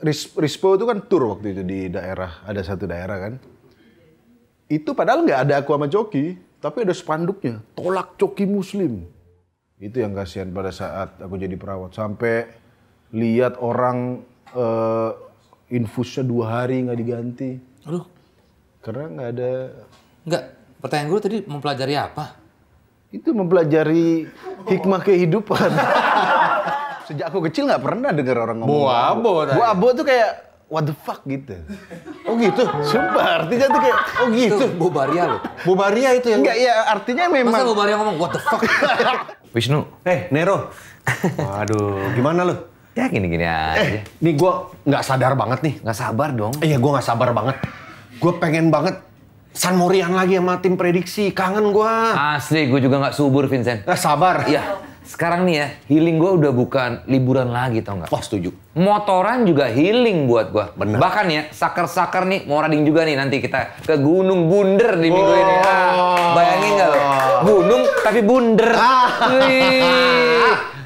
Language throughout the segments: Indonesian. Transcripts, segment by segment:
Rispo itu kan tur waktu itu di daerah, ada satu daerah kan. Itu padahal nggak ada aku sama Joki, tapi ada spanduknya, tolak Coki Muslim. Itu yang kasihan pada saat aku jadi perawat. Sampai lihat orang uh, infusnya dua hari nggak diganti. Aduh. Karena nggak ada. Nggak. Pertanyaan gue tadi mempelajari apa? Itu mempelajari hikmah kehidupan. sejak aku kecil nggak pernah dengar orang ngomong boabo. abo tuh kayak what the fuck gitu. Oh gitu? Sumpah artinya tuh kayak, oh gitu. Itu loh. Bobaria itu yang... Enggak, ya artinya memang... Masa Bobaria ngomong what the fuck? Wisnu. Eh, Nero. Waduh, gimana lu? Ya gini-gini eh, aja. Eh, nih gue nggak sadar banget nih. Nggak sabar dong. Iya, eh, gue nggak sabar banget. Gue pengen banget San Morian lagi sama tim prediksi. Kangen gue. Asli, gue juga nggak subur, Vincent. Eh, sabar. Iya sekarang nih ya, healing gue udah bukan liburan lagi tau nggak? Wah tujuh. setuju. Motoran juga healing buat gue. Benar. Bahkan ya, saker-saker nih, mau riding juga nih nanti kita ke Gunung Bunder di minggu oh. ini. Ah, oh. bayangin nggak lo? Gunung tapi bunder. Ah.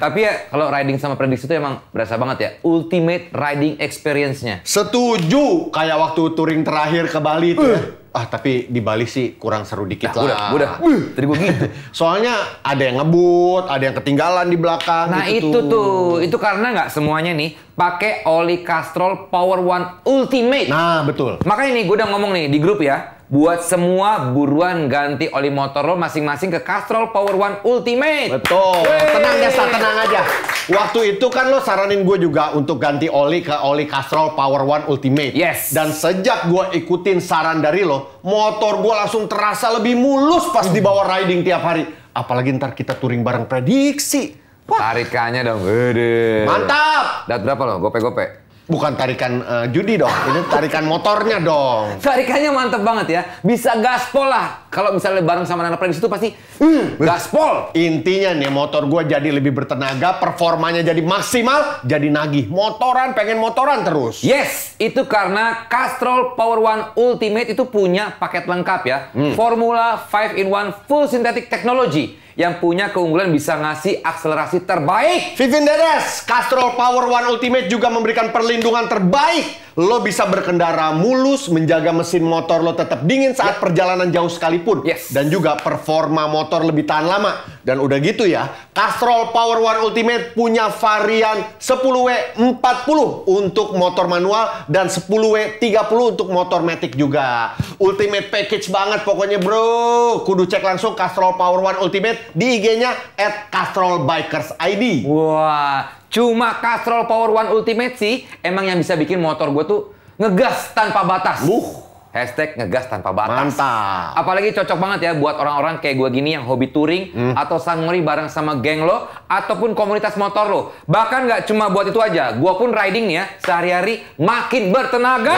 Tapi ya, kalau riding sama prediksi itu emang berasa banget ya. Ultimate riding experience-nya. Setuju. Kayak waktu touring terakhir ke Bali itu uh. ya eh ah tapi di Bali sih kurang seru dikit nah, lah. Udah, udah. Tadi gue gitu. Soalnya ada yang ngebut, ada yang ketinggalan di belakang. Nah gitu itu tuh. tuh, itu karena nggak semuanya nih pakai oli Castrol Power One Ultimate. Nah betul. Makanya nih gue udah ngomong nih di grup ya, Buat semua buruan ganti oli motor lo masing-masing ke Castrol Power One Ultimate. Betul. Wey. Tenang ya, tenang aja. Waktu itu kan lo saranin gue juga untuk ganti oli ke oli Castrol Power One Ultimate. Yes. Dan sejak gue ikutin saran dari lo, motor gue langsung terasa lebih mulus pas dibawa riding tiap hari. Apalagi ntar kita touring bareng prediksi. Wah. Tarikannya dong. Gede. Mantap. Dat berapa lo? Gope-gope. Bukan tarikan uh, judi dong, ini tarikan motornya dong. Tarikannya mantep banget ya. Bisa gaspol lah. Kalau misalnya bareng sama anak prediksi itu pasti mm, gaspol. Intinya nih motor gue jadi lebih bertenaga, performanya jadi maksimal, jadi nagih. Motoran, pengen motoran terus. Yes, itu karena Castrol Power One Ultimate itu punya paket lengkap ya. Mm. Formula 5-in-1 Full Synthetic Technology yang punya keunggulan bisa ngasih akselerasi terbaik. Vivin Dedes, Castrol Power One Ultimate juga memberikan perlindungan perlindungan terbaik. Lo bisa berkendara mulus, menjaga mesin motor lo tetap dingin saat yeah. perjalanan jauh sekalipun. Yes. Dan juga performa motor lebih tahan lama. Dan udah gitu ya, Castrol Power One Ultimate punya varian 10W40 untuk motor manual dan 10W30 untuk motor matic juga. Ultimate package banget pokoknya bro. Kudu cek langsung Castrol Power One Ultimate di IG-nya at Castrol Bikers ID. Wah, wow. Cuma Castrol Power One Ultimate sih emang yang bisa bikin motor gue tuh ngegas tanpa batas. Buh. Hashtag ngegas tanpa batas. Mantap. Apalagi cocok banget ya buat orang-orang kayak gue gini yang hobi touring hmm. atau sunmori bareng sama geng lo ataupun komunitas motor lo. Bahkan nggak cuma buat itu aja, gue pun riding nih ya sehari-hari makin bertenaga.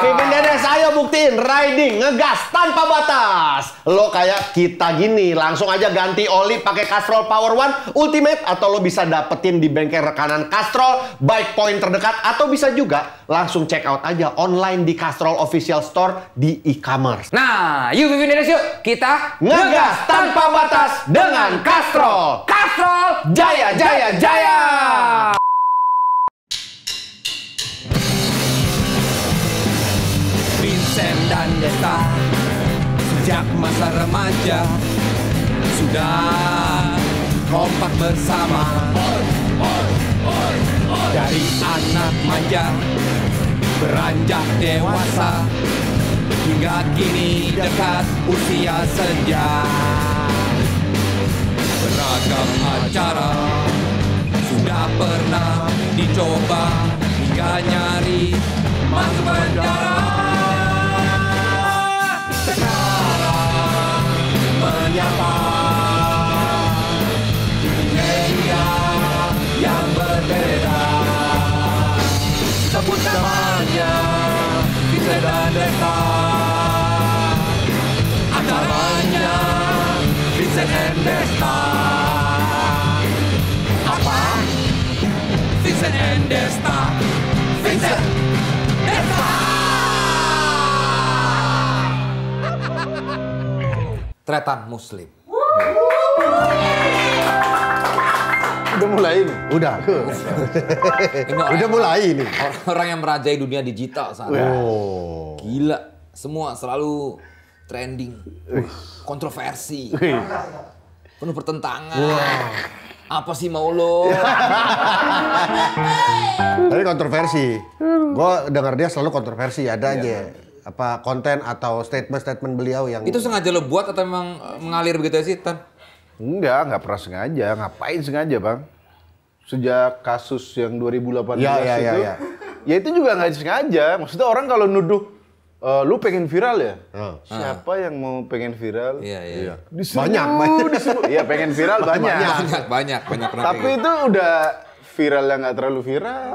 Vivin wow. Dedes, ayo buktiin riding ngegas tanpa batas. Lo kayak kita gini, langsung aja ganti oli pakai Castrol Power One Ultimate atau lo bisa dapetin di bengkel rekanan Castrol, bike point terdekat atau bisa juga langsung check out aja online di Castrol Official Store store di e-commerce. Nah, yuk Vivi Indonesia yuk kita ngegas tanpa batas dengan Castro, Castro, jaya jaya jaya. Vincent dan Desta sejak masa remaja sudah kompak bersama. Dari anak manja beranjak dewasa Hingga kini dekat usia senja Beragam acara Sudah pernah dicoba Hingga nyari masuk penjara Sekarang menyapa Media yang berbeda Sebut namanya Bisa dan dekat Vincent Apa? Vincent Tretan Muslim Udah mulai nih? Udah. ini Udah mulai nih. Orang yang merajai dunia digital sana. Oh. Gila. Semua selalu trending, kontroversi, penuh pertentangan. Wow. Apa sih mau lo? Tapi kontroversi. Gue dengar dia selalu kontroversi, ada iya. aja apa konten atau statement-statement beliau yang itu sengaja lo buat atau memang e, mengalir begitu sih Tan? Enggak, nggak pernah sengaja. Ngapain sengaja bang? Sejak kasus yang 2018 ya, ya, ya, itu, ya, ya. ya itu juga nggak sengaja. Maksudnya orang kalau nuduh Uh, lu pengen viral ya? Uh. Siapa yang mau pengen viral? Iya, iya. iya. Disuruh, banyak, banyak. Iya, pengen viral banyak. Banyak, banyak, banyak. banyak, Tapi itu gitu. udah viral yang gak terlalu viral.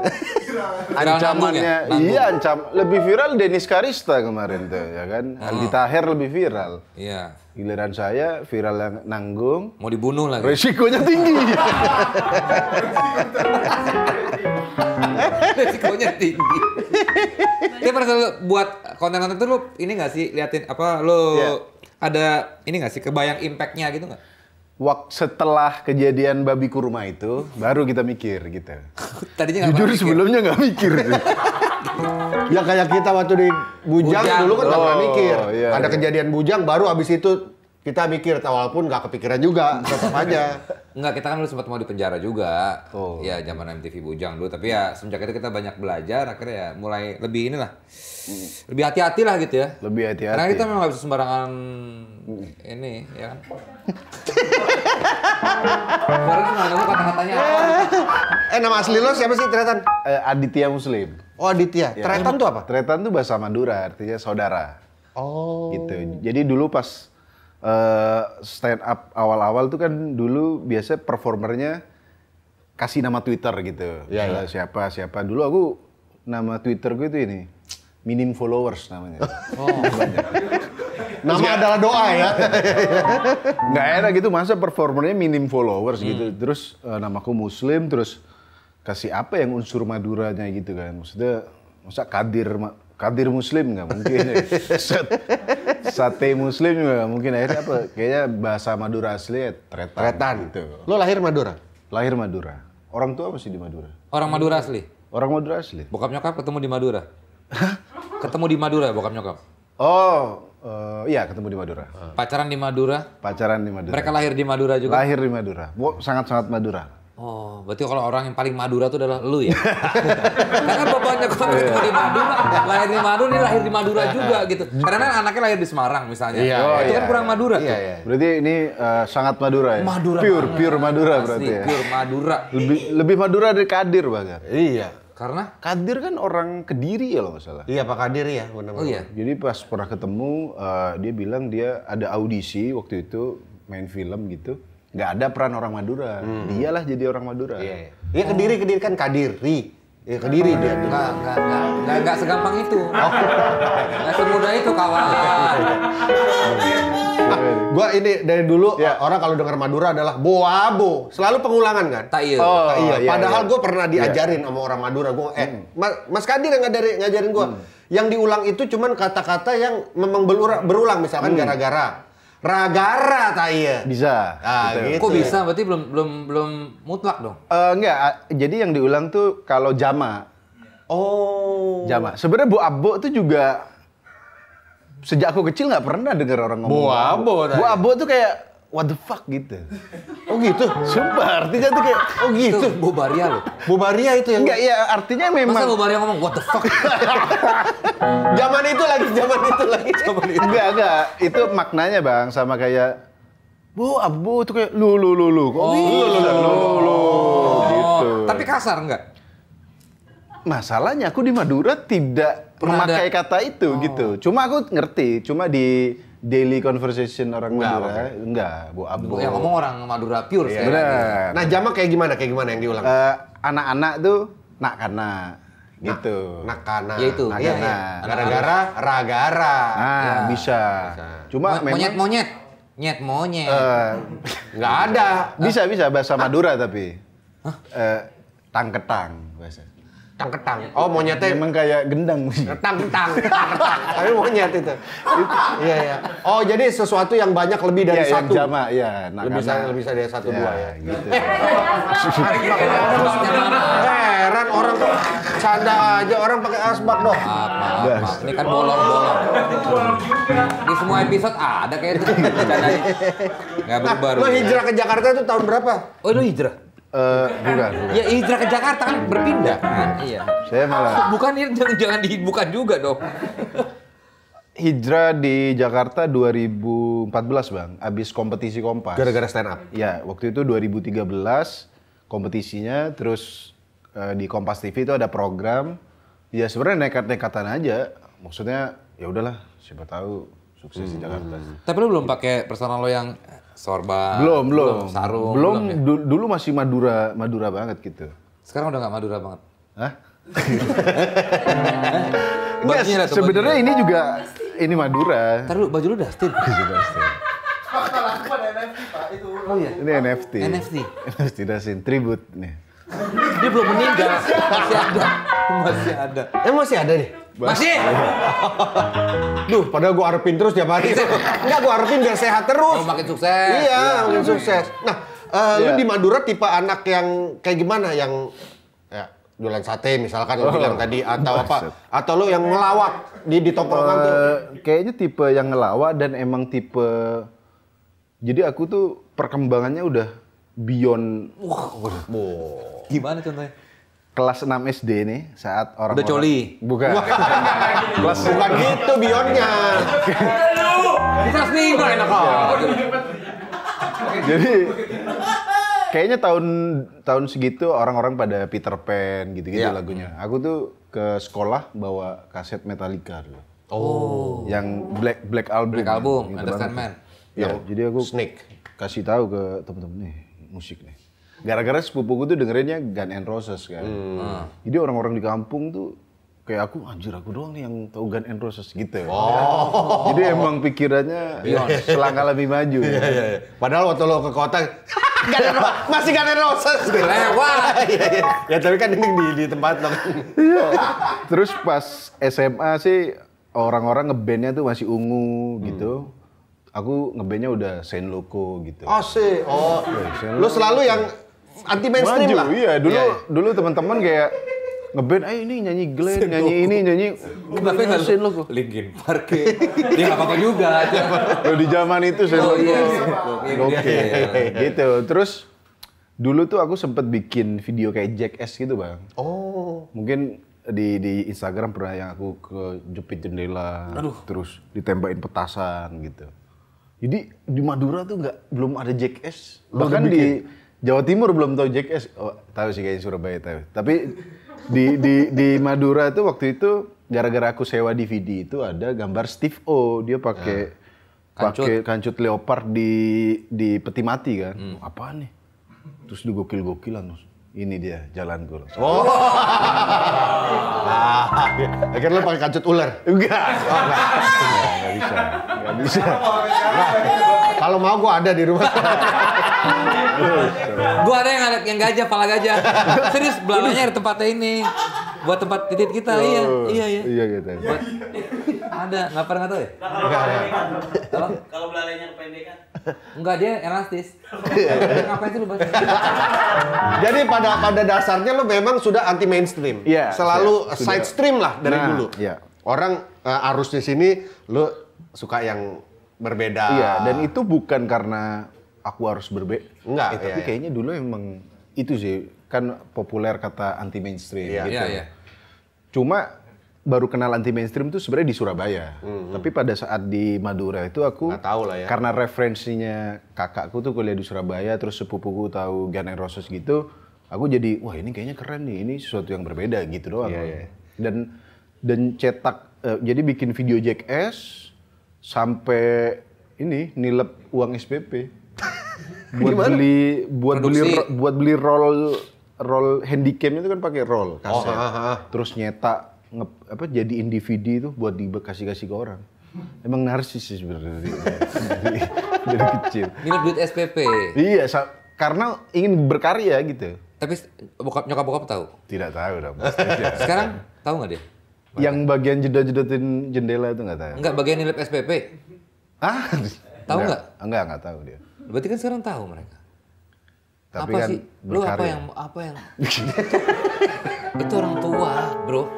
Ancamannya, ya? iya ancam. Lebih viral Denis Karista kemarin tuh, ya kan? Oh. Ah. Aldi Taher lebih viral. Iya giliran saya viral yang nanggung mau dibunuh lagi resikonya tinggi resikonya tinggi tapi pernah saat buat konten-konten itu, lu ini gak sih liatin apa lu yeah. ada ini gak sih kebayang impactnya gitu gak? Waktu setelah kejadian babi kurma itu baru kita mikir gitu. Tadinya Jujur gak sebelumnya nggak mikir. ya kayak kita waktu di Bujang, Bujang. dulu kan oh, gak pernah mikir. Iya, Ada iya. kejadian Bujang baru abis itu kita mikir walaupun nggak kepikiran juga tetap aja nggak kita kan dulu sempat mau di penjara juga oh. ya zaman MTV Bujang dulu tapi ya semenjak itu kita banyak belajar akhirnya ya mulai lebih inilah hmm. lebih hati-hati lah gitu ya lebih hati-hati karena kita memang nggak bisa sembarangan ini ya kan baru tuh nggak kata-katanya eh nama asli lo siapa sih ternyata eh, Aditya Muslim Oh Aditya. Ya. Tretan tuh apa? Tretan tuh bahasa Madura, artinya saudara. Oh. Gitu. Jadi dulu pas uh, eh, stand up awal-awal tuh kan dulu biasa performernya kasih nama Twitter gitu. Ya, ya. Siapa siapa. Dulu aku nama Twitter gue itu ini minim followers namanya. Oh. Nama adalah doa ya. Nggak enak gitu masa performernya minim followers hmm. gitu. Terus uh, namaku Muslim terus kasih apa yang unsur Maduranya gitu kan. Maksudnya masa kadir kadir muslim nggak mungkin ya? sate muslim nggak mungkin akhirnya apa kayaknya bahasa Madura asli ya tretan, tretan. gitu lo lahir Madura lahir Madura orang tua masih di Madura orang Madura asli orang Madura asli bokap nyokap ketemu di Madura ketemu di Madura bokap nyokap oh Uh, iya ketemu di Madura. Pacaran di Madura. Pacaran di Madura. Mereka lahir di Madura juga. Lahir di Madura. Sangat-sangat Madura. Oh, berarti kalau orang yang paling Madura itu adalah lu ya? Karena bapaknya kok yeah. di Madura, lahir di Madura, ini lahir di Madura juga gitu. Karena kan anaknya lahir di Semarang misalnya. Iya, oh, itu kan iya, kan kurang Madura iya, tuh. Iya. Berarti ini uh, sangat Madura ya? Madura. Pure, banget. pure Madura Pasti, berarti ya? Pure Madura. Lebih, lebih Madura dari Kadir bahkan. Iya. Karena? Kadir kan orang Kediri ya loh masalah. Iya Pak Kadir ya benar-benar. Oh, iya. Jadi pas pernah ketemu, uh, dia bilang dia ada audisi waktu itu main film gitu nggak ada peran orang Madura. Hmm. Dialah jadi orang Madura. Iya. Yeah. Ya iya, kediri kediri kan kadiri. Ya kediri oh, dia. Enggak, iya. enggak, enggak, enggak, enggak segampang itu. Enggak oh. semudah itu kawan. gua ini dari dulu ya. orang kalau dengar Madura adalah boabo, selalu pengulangan kan? Tak iya. Oh, tak iya. iya Padahal iya. gue pernah diajarin iya. sama orang Madura. Gue eh hmm. Mas Kadir yang ngajarin, ngajarin gue. Hmm. Yang diulang itu cuman kata-kata yang memang berulang, berulang misalkan hmm. gara-gara ragara taya bisa ah, gitu. gitu. kok bisa berarti belum belum belum mutlak dong uh, enggak jadi yang diulang tuh kalau jama oh jama sebenarnya bu abo tuh juga sejak aku kecil nggak pernah dengar orang ngomong bu abo bu abo iya? tuh kayak what the fuck gitu. Oh gitu, sumpah artinya tuh kayak oh gitu. Itu Bobaria loh. Bobaria itu yang Enggak ya artinya memang Masa Bobaria ngomong what the fuck. zaman itu lagi, zaman itu lagi. Zaman itu. Enggak, enggak. Itu maknanya Bang sama kayak Bu, abu itu kayak lu lu lu lu. Oh, lu, lu lu lu lu. lu. Oh. Gitu. Tapi kasar enggak? Masalahnya aku di Madura tidak Pernah memakai ada. kata itu gitu. oh. gitu. Cuma aku ngerti, cuma di daily conversation orang enggak, Madura. Okay. Enggak, Bu Abu. Yang ngomong orang Madura pure yeah. sebenarnya. Iya. Nah, jamak kayak gimana? Kayak gimana yang diulang? Uh, anak-anak tuh nak karena gitu. Nak karena. Ya itu. Nak iya, kana. Iya. Gara-gara ragara. Ah, ya. bisa. bisa. Cuma Mo memang monyet-monyet. Nyet monyet. Uh, eh, enggak ada. Bisa bisa bahasa Madura tapi. Eh, Uh, tangketang bahasa ketang iya. ketang oh monyetnya emang kayak gendang ketang ketang ketang tapi monyet itu iya iya oh jadi sesuatu yang banyak lebih dari ya, satu yang jama ya nah, lebih karena, lebih dari satu ya, dua ya gitu eh, heran orang tuh canda aja orang pakai asbak dong apa, ini kan bolong bolong di semua episode ada kayak itu nggak berubah nah, lo ya. hijrah ke Jakarta itu tahun berapa oh lo hijrah Uh, bukan, Ya hijrah ke Jakarta kan berpindah. Nah, iya. Saya malah. Bukan jangan, jangan bukan juga dong. hijrah di Jakarta 2014 bang, abis kompetisi kompas. Gara-gara stand up. Ya, waktu itu 2013 kompetisinya, terus uh, di Kompas TV itu ada program. Ya sebenarnya nekat-nekatan aja, maksudnya ya udahlah, siapa tahu sukses hmm. di Jakarta. Tapi lu belum pakai personal lo yang sorban belum belum sarung belum, belum ya? dulu masih madura madura banget gitu sekarang udah nggak madura banget Hah? Nggak sebenarnya ini juga ini Madura. Taruh baju lu Dustin. Baju Dustin. Oh iya. Ini NFT. NFT. NFT Dustin tribute nih. Dia belum meninggal. Masih ada. Masih ada. Emang masih ada nih? Masih. Iya. Duh, padahal gua harapin terus tiap hari. Iya. Enggak, gue harapin biar sehat terus. Oh, makin sukses. Iya, ya. makin iya. sukses. Nah, uh, eh, yeah. lu di Madura tipe anak yang kayak gimana? Yang ya, jualan sate misalkan oh. lu bilang oh. tadi atau Maksud. apa? Atau lu yang ngelawak di di tongkrongan eh, uh, tuh? Kayaknya tipe yang ngelawak dan emang tipe jadi aku tuh perkembangannya udah beyond. Wah, wow. wow. gimana contohnya? kelas 6 SD ini saat orang Udah coli. Bukan. kelas bukan gitu bionnya. Kelas lima enak kok. Jadi kayaknya tahun tahun segitu orang-orang pada Peter Pan gitu-gitu yeah. lagunya. Aku tuh ke sekolah bawa kaset Metallica dulu. Oh. Yang Black Black Album. Black Album, gitu Understand Man. Iya, jadi aku Snake kasih tahu ke temen-temen nih musik nih Gara-gara sepupu gue tuh dengerinnya Gun and Roses kan. Hmm. Ah. Jadi orang-orang di kampung tuh kayak aku anjir aku doang nih yang tahu Gun and Roses gitu. Oh. Ya. Jadi emang pikirannya yeah. selangkah lebih maju. Yeah, yeah, yeah. Padahal waktu lo ke kota Gak masih Gun and Roses lewat. Iya, iya. ya tapi kan ini di, di tempat lo. Iya. Terus pas SMA sih orang-orang ngebandnya tuh masih ungu hmm. gitu. Aku ngebandnya udah Saint Loco gitu. Oh sih. Oh. lo selalu yang anti mainstream Maju, lah. Iya, dulu yeah. Iya. dulu teman-teman kayak ngeband ayo ini nyanyi Glenn, Sendoku. nyanyi ini, nyanyi Tapi kan lu Linkin Park. Ya. Dia enggak apa-apa juga. Lo di zaman itu saya oh, iya. Oke. Gitu. Terus dulu tuh aku sempet bikin video kayak Jackass gitu, Bang. Oh. Mungkin di di Instagram pernah yang aku ke jepit jendela Aduh. terus ditembakin petasan gitu. Jadi di Madura tuh nggak belum ada Jackass. Bahkan di Jawa Timur belum tahu JKS. Oh, tahu sih kayaknya Surabaya tahu. Tapi di di di Madura itu waktu itu gara-gara aku sewa DVD itu ada gambar Steve O. Dia pakai ya. pakai kancut leopard di di peti mati kan. Hmm. Apa nih? Terus di gokil-gokilan terus. Ini dia jalan gue. Oh. Ah. akhirnya pakai kancut ular. Enggak. Oh, enggak. Enggak, enggak bisa. Enggak bisa. Nah, kalau mau gue ada di rumah. Gua ada yang ada yang gajah, pala gajah. Serius belalainya ada tempatnya ini. Buat tempat titik kita, iya. oh, iya, iya, iya. Iya gitu. Ya. ada, nggak pernah tahu ya? Kalau kalau belalainya kependekan. Enggak dia elastis. Iya. Ngapain sih lu Jadi pada pada dasarnya lu memang sudah anti mainstream. Yeah, Selalu yeah, iya. side stream lah dari nah, dulu. Yeah. Orang uh, eh, arus di sini lu suka yang berbeda. Iya, dan itu bukan karena aku harus berbe enggak eh, tapi iya, iya. kayaknya iya. dulu emang itu sih kan populer kata anti mainstream iya, gitu iya, ya. iya. cuma baru kenal anti mainstream tuh sebenarnya di Surabaya mm-hmm. tapi pada saat di Madura itu aku nggak tahu lah ya karena referensinya kakakku tuh kuliah di Surabaya terus sepupuku tahu Gan Roses gitu aku jadi wah ini kayaknya keren nih ini sesuatu yang berbeda gitu doang yeah, yeah. dan dan cetak uh, jadi bikin video Jack sampai ini nilep uang SPP buat Gimana? beli buat Produksi. beli buat beli roll roll handycam itu kan pakai roll oh, kaset. Oh, ah, ah. Terus nyetak nge, apa jadi individu itu buat dikasih-kasih ke orang. Emang narsis sih sebenarnya dari, dari kecil. Ini duit SPP. Iya, karena ingin berkarya gitu. Tapi bokap nyokap bokap tahu? Tidak tahu dong. Sekarang tahu nggak dia? Mana? Yang bagian jeda-jedotin jendela itu nggak tahu. Enggak bagian nilai SPP. Ah, tahu nggak? nggak enggak, enggak tahu dia. Berarti kan sekarang tahu mereka. Tapi apa kan sih? Lu apa yang apa yang Itu orang tua, Bro.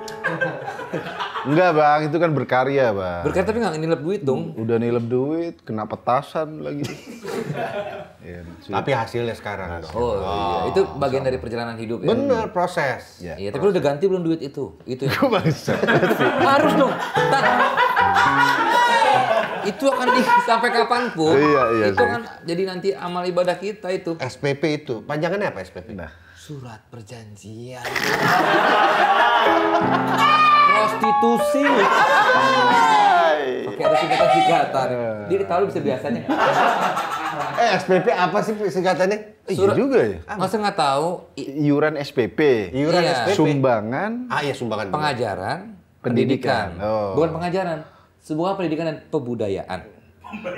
Enggak, Bang. Itu kan berkarya, Bang. Berkarya tapi nggak nilep duit dong. Udah nilep duit, kena petasan lagi. ya, tapi hasilnya sekarang. Hasil. Oh, oh, iya. Oh, itu bagian sama. dari perjalanan hidup ya. Bener, proses. Iya, ya, tapi lu udah ganti belum duit itu? Itu ya? bang. Harus dong itu akan di, sampai kapanpun. Iya, iya, itu kan jadi nanti amal ibadah kita itu. SPP itu. Panjangannya apa SPP? Nah. Surat perjanjian. Prostitusi. Oke, ada singkatan-singkatan. Iya. Dia ditaruh bisa biasanya. eh, SPP apa sih singkatannya? Eh, iya Surat, iya juga ya. Ah, masa nggak tahu? iuran SPP. Iuran iya. SPP. Sumbangan. Ah iya, sumbangan. Pengajaran. Pendidikan. pendidikan. Oh. Bukan pengajaran sebuah pendidikan dan pebudayaan.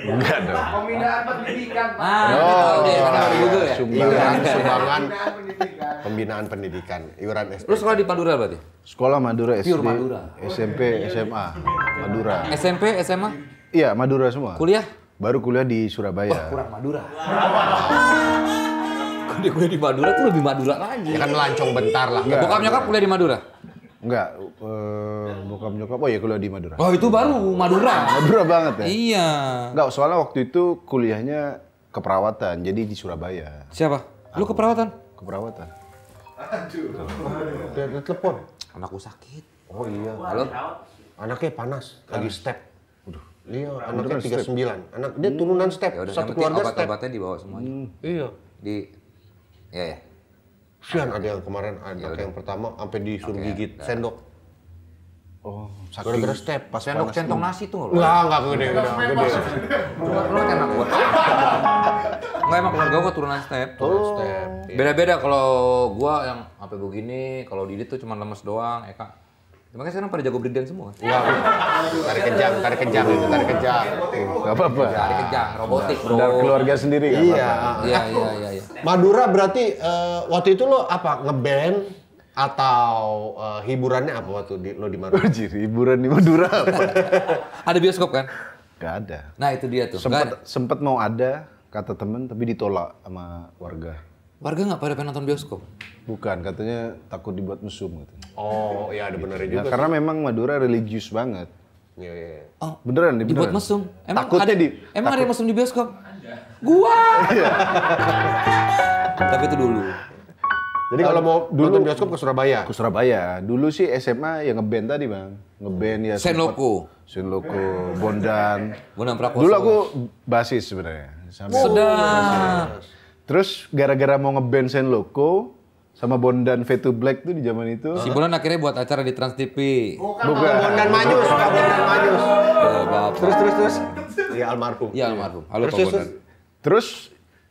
Enggak dong. Pembinaan pendidikan. Ah, oh, deh, ya. Sumbangan, iya. sumbangan. Pembinaan pendidikan, iuran SD. Lu sekolah di Madura berarti? Sekolah Madura SD. Pure Madura. SMP, SMA. Madura. SMP, SMA? Iya, Madura semua. Kuliah? Baru kuliah di Surabaya. Wah, kurang Madura. Wow. kuliah di Madura tuh lebih Madura lagi. Ya kan melancong bentar lah. Iya. Bokap nyokap kuliah di Madura? Enggak, eh, bokap nyokap. Oh ya kuliah di Madura. Oh itu baru Madura. Madura banget ya. Iya. Enggak, soalnya waktu itu kuliahnya keperawatan, jadi di Surabaya. Siapa? Lu Aku. keperawatan? Keperawatan. Aduh. Telepon. Telepon. Anakku sakit. Oh iya. Halo. Anaknya panas, lagi step. Iya, udah. Iya, anaknya tiga sembilan. Anak dia turunan step. Ya Satu keluarga obat step. Obat-obatnya dibawa semuanya. Hmm. Iya. Di, ya ya. Sian ada yang kemarin ada iya, yang pertama sampai disuruh okay, gigit enggak. sendok. Oh, sakit. Gara-gara step pas sendok centong nasi tuh Enggak, enggak gede, enggak gede. Lu enak gua. Enggak emang keluarga gua turunan step, turunan step. Beda-beda kalau gua yang sampai begini, kalau Didi tuh cuma lemes doang, ya Kak Makanya sekarang pada jago breakdance semua. Wow. Iya. Tarik kejang, tarik kejang, tarik kejang. Gak apa-apa. Tarik kejang, robotik, Bro. Dari keluarga sendiri iya. iya. Iya, iya, iya, iya. Madura berarti uh, waktu itu lo apa? Ngeband atau uh, hiburannya apa waktu di, lo di Madura? Anjir, hiburan di Madura apa? ada bioskop kan? Gak ada. Nah, itu dia tuh. Sempet, sempet mau ada kata temen tapi ditolak sama warga warga nggak pada penonton bioskop? Bukan, katanya takut dibuat musuh gitu. Oh, ya, iya ada benernya juga. Nah, karena memang Madura religius banget. Iya, iya. iya. Oh, beneran, beneran. Dibuat mesum. Emang Takutnya ada, di, emang takut. ada mesum di bioskop? Ada. Gua. Iya. Tapi itu dulu. Jadi kalau mau dulu, nonton bioskop ke Surabaya? Ke Surabaya. Dulu sih SMA ya ngeband tadi bang. Ngeband ya. Senloko. Senloko, Bondan. Bondan Prakoso. Dulu aku basis sebenarnya. Sambil oh. Terus gara-gara mau ngeband Saint Loco sama Bondan V2 Black tuh di zaman itu. Si Bondan akhirnya buat acara di Trans TV. Bukan, Bukan. Bondan maju, suka Bondan maju. Terus terus terus. Iya almarhum. Iya almarhum. Halo terus, Pak Bondan. Terus, terus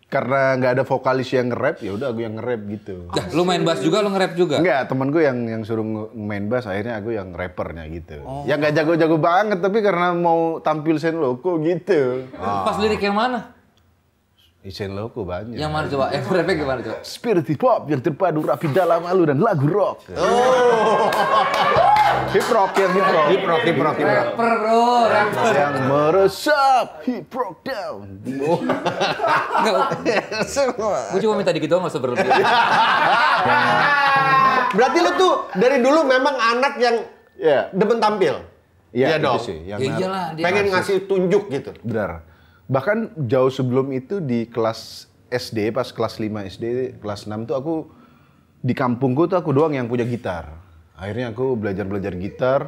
karena nggak ada vokalis yang nge-rap, ya udah aku yang nge-rap gitu. Ya, lu main bass juga, lu nge-rap juga? Enggak, temen gue yang yang suruh main bass, akhirnya aku yang rappernya gitu. Oh. Yang nggak jago-jago banget, tapi karena mau tampil sen loko gitu. Oh. Pas lirik yang mana? Isen Loko banyak. Yang mana coba? Yang eh, berapa gimana coba? Spirit hip hop yang terpadu rapi dalam alu dan lagu rock. Oh. hip rock yang hip rock. Hip rock, hip rock, hip rock. Rapper rapper. Yang meresap, hip rock down. Semua. Oh. Gue cuma minta dikit doang gak usah berlebihan. Berarti lu tuh dari dulu memang anak yang yeah. demen tampil. Ya, iya dong. Sih, yang ya, iyalah, pengen ngasih tunjuk gitu. Benar. Bahkan jauh sebelum itu di kelas SD, pas kelas 5 SD, kelas 6 tuh aku di kampungku tuh aku doang yang punya gitar. Akhirnya aku belajar-belajar gitar.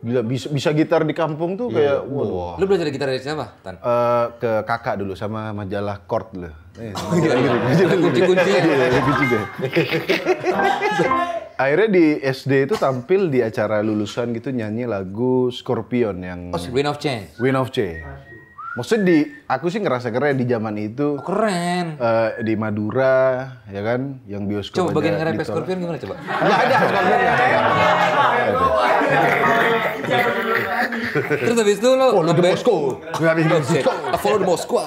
bisa, bisa gitar di kampung tuh iya. kayak yeah. wow. Lu belajar gitar dari siapa, Tan? Uh, ke kakak dulu sama majalah Chord dulu. Eh, Kunci-kunci Akhirnya di SD itu tampil di acara lulusan gitu nyanyi lagu Scorpion yang Oh, Win of Change. Win of Change Maksudnya di aku sih ngerasa keren di zaman itu. Oh, keren. Uh, di Madura ya kan yang bioskop. Coba bagian ngerepet Scorpion gimana coba? Enggak ada Scorpion. Terus habis itu lo Follow the Moscow. Moskow. Dari Follow the Moscow.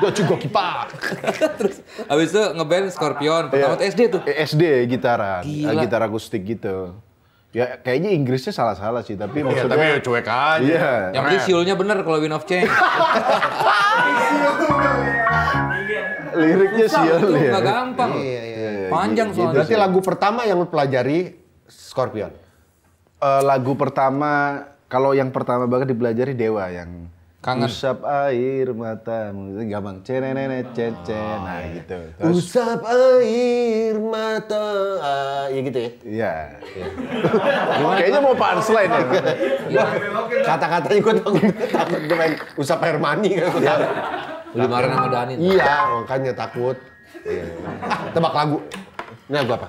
Lo cukup kipak. Terus habis itu ngeband Scorpion pertama SD iya. tuh. SD eh, gitaran, gitar akustik gitu. Ya kayaknya Inggrisnya salah-salah sih, tapi iya, maksudnya... tapi ya cuek aja. Iya. Yang penting siulnya bener kalau Win of Change. Liriknya siul ya. Gak gampang. Iya, iya, iya. Panjang gitu soalnya. Berarti lagu pertama yang lu pelajari Scorpion? Uh, lagu pertama, kalau yang pertama banget dipelajari Dewa yang... Kangen. Usap air mata, matamu. Gampang. Cenenene oh, Nah gitu. Terus, Usap air mata. Uh, ya gitu ya? Iya. Ya. Kayaknya mau selain ya. Iya. Kata-katanya gue takut, takut gue main usap air mani kan. Ya. Udah marah sama Dani. Iya, makanya takut. Iya. Tebak lagu. Ini lagu apa?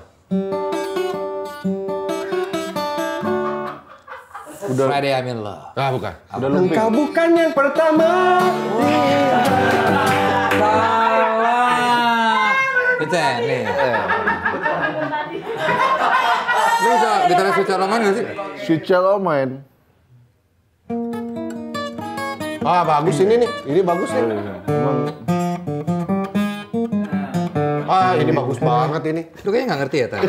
Udah. Friday I'm in love. Ah bukan. Udah lumping. Engkau bukan yang pertama. Wow. Salah. Itu ya, nih. Lu bisa gitaris Suca Roman gak sih? Suca Roman. Ah bagus ini nih, ini bagus nih. Iya, ah ini bagus banget ini. Lu kayaknya nggak ngerti ya tadi.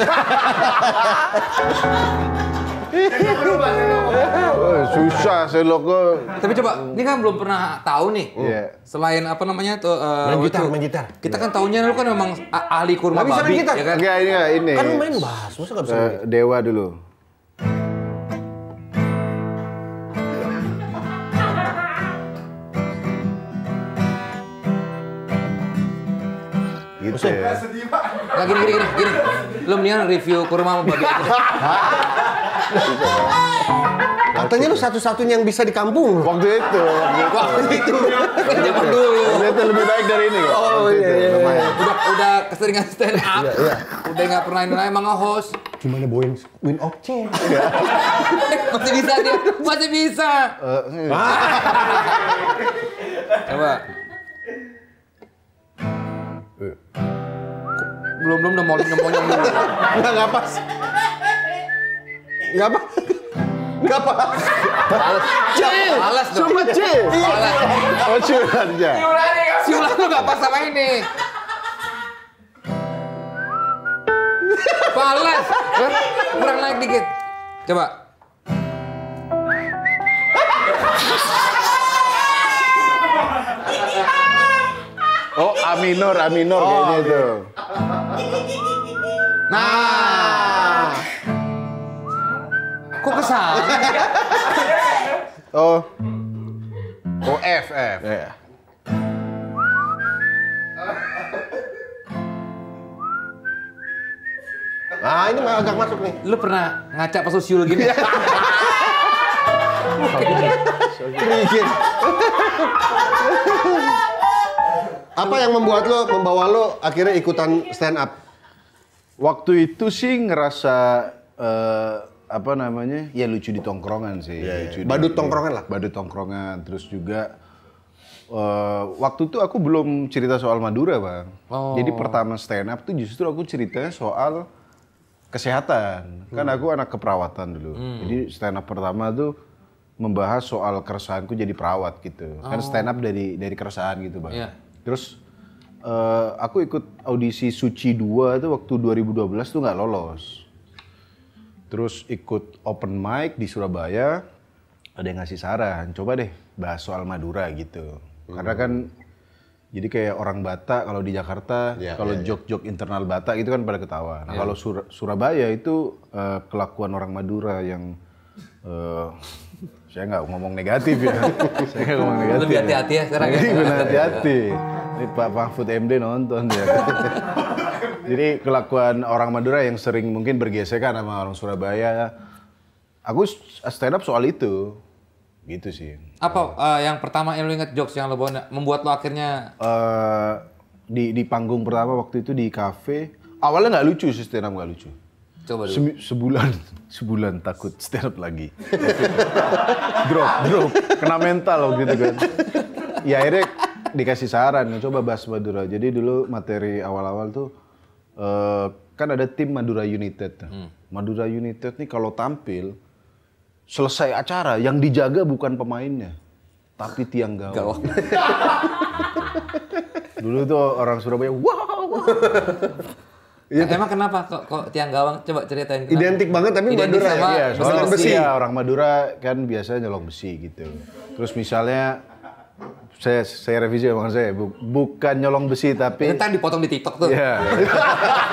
susah eh, Susah selok kok Tapi coba, ini kan belum pernah tahu nih. Iya. Selain apa namanya tuh uh, main gitar, main gitar. Kita kan tahunya lu kan memang ahli kurma babi. Bisa gitar. Ya kan? Enggak, ini ini. Kan main bass, masa enggak bisa. Uh, dewa dulu. gitu ya. Gak nah, gini gini gini gini. Lo mendingan review kurma sama babi aja. Katanya lu satu-satunya yang bisa di kampung. Waktu itu, waktu itu. Waktu itu. itu lebih baik dari ini Oh iya, iya. iya. Udah udah keseringan stand up. Iya, iya. Udah nggak pernah ini emang nge-host. Gimana Boeing win Okce? masih bisa dia, masih bisa. Eh, eh. Ah. Coba. Eh belum belum udah mau nyemonyong dulu. Enggak nggak pas. pas, apa. pas, apa. alas Cuma C. Oh, ciulannya. Siulan tuh nggak pas sama ini. Balas. Kurang naik dikit. Coba. Oh, A minor, A minor oh, kayaknya itu. Nah. Kok kesal? oh. Oh F F. Yeah. Nah, ini mah agak masuk nih. Lu pernah ngaca pas usiul gini? Iya. Iya. Apa yang membuat lo membawa lo akhirnya ikutan stand up? Waktu itu sih ngerasa uh, apa namanya? Ya lucu di tongkrongan sih. Yeah, iya. lucu yeah. Badut tongkrongan lah. Badut tongkrongan. Terus juga uh, waktu itu aku belum cerita soal Madura, Bang. Oh. Jadi pertama stand up tuh justru aku ceritanya soal kesehatan. Hmm. Kan aku anak keperawatan dulu. Hmm. Jadi stand up pertama tuh membahas soal keresahanku jadi perawat gitu. Kan oh. Kan stand up dari dari keresahan gitu, Bang. Yeah. Terus Eh, aku ikut audisi Suci 2 itu waktu 2012 tuh nggak lolos. Terus ikut open mic di Surabaya, ada yang ngasih saran, coba deh bahas soal Madura gitu. Hmm. Karena kan jadi kayak orang Batak kalau di Jakarta, ya, kalau ya, jok-jok ya. internal Batak itu kan pada ketawa. Nah, ya. kalau Sur Surabaya itu uh, kelakuan orang Madura yang uh, saya nggak ngomong negatif ya. Saya nggak ngomong negatif. Lebih ya. hati-hati ya sekarang ya. Benar hati-hati. Ini Pak Mahfud MD nonton ya. Jadi kelakuan orang Madura yang sering mungkin bergesekan sama orang Surabaya. Aku stand up soal itu. Gitu sih. Apa uh, yang pertama yang lo inget jokes yang lo bawa, membuat lo akhirnya uh, di di panggung pertama waktu itu di kafe awalnya nggak lucu sih stand up nggak lucu Coba dulu. Se sebulan, sebulan takut stand up lagi. drop, drop. Kena mental loh gitu kan. Ya Erik dikasih saran, ya, coba bahas Madura. Jadi dulu materi awal-awal tuh uh, kan ada tim Madura United. Hmm. Madura United nih kalau tampil selesai acara yang dijaga bukan pemainnya, tapi tiang gawang. gawang. dulu tuh orang Surabaya, wow, wow. Ya, emang kenapa kok, kok tiang gawang coba ceritain. Kenapa? Identik banget tapi Identik Madura ya? sama ya. soalnya besi. besi. Ya, orang Madura kan biasanya nyolong besi gitu. Terus misalnya saya saya revisi omongan saya bukan nyolong besi tapi kita dipotong di TikTok tuh. ya.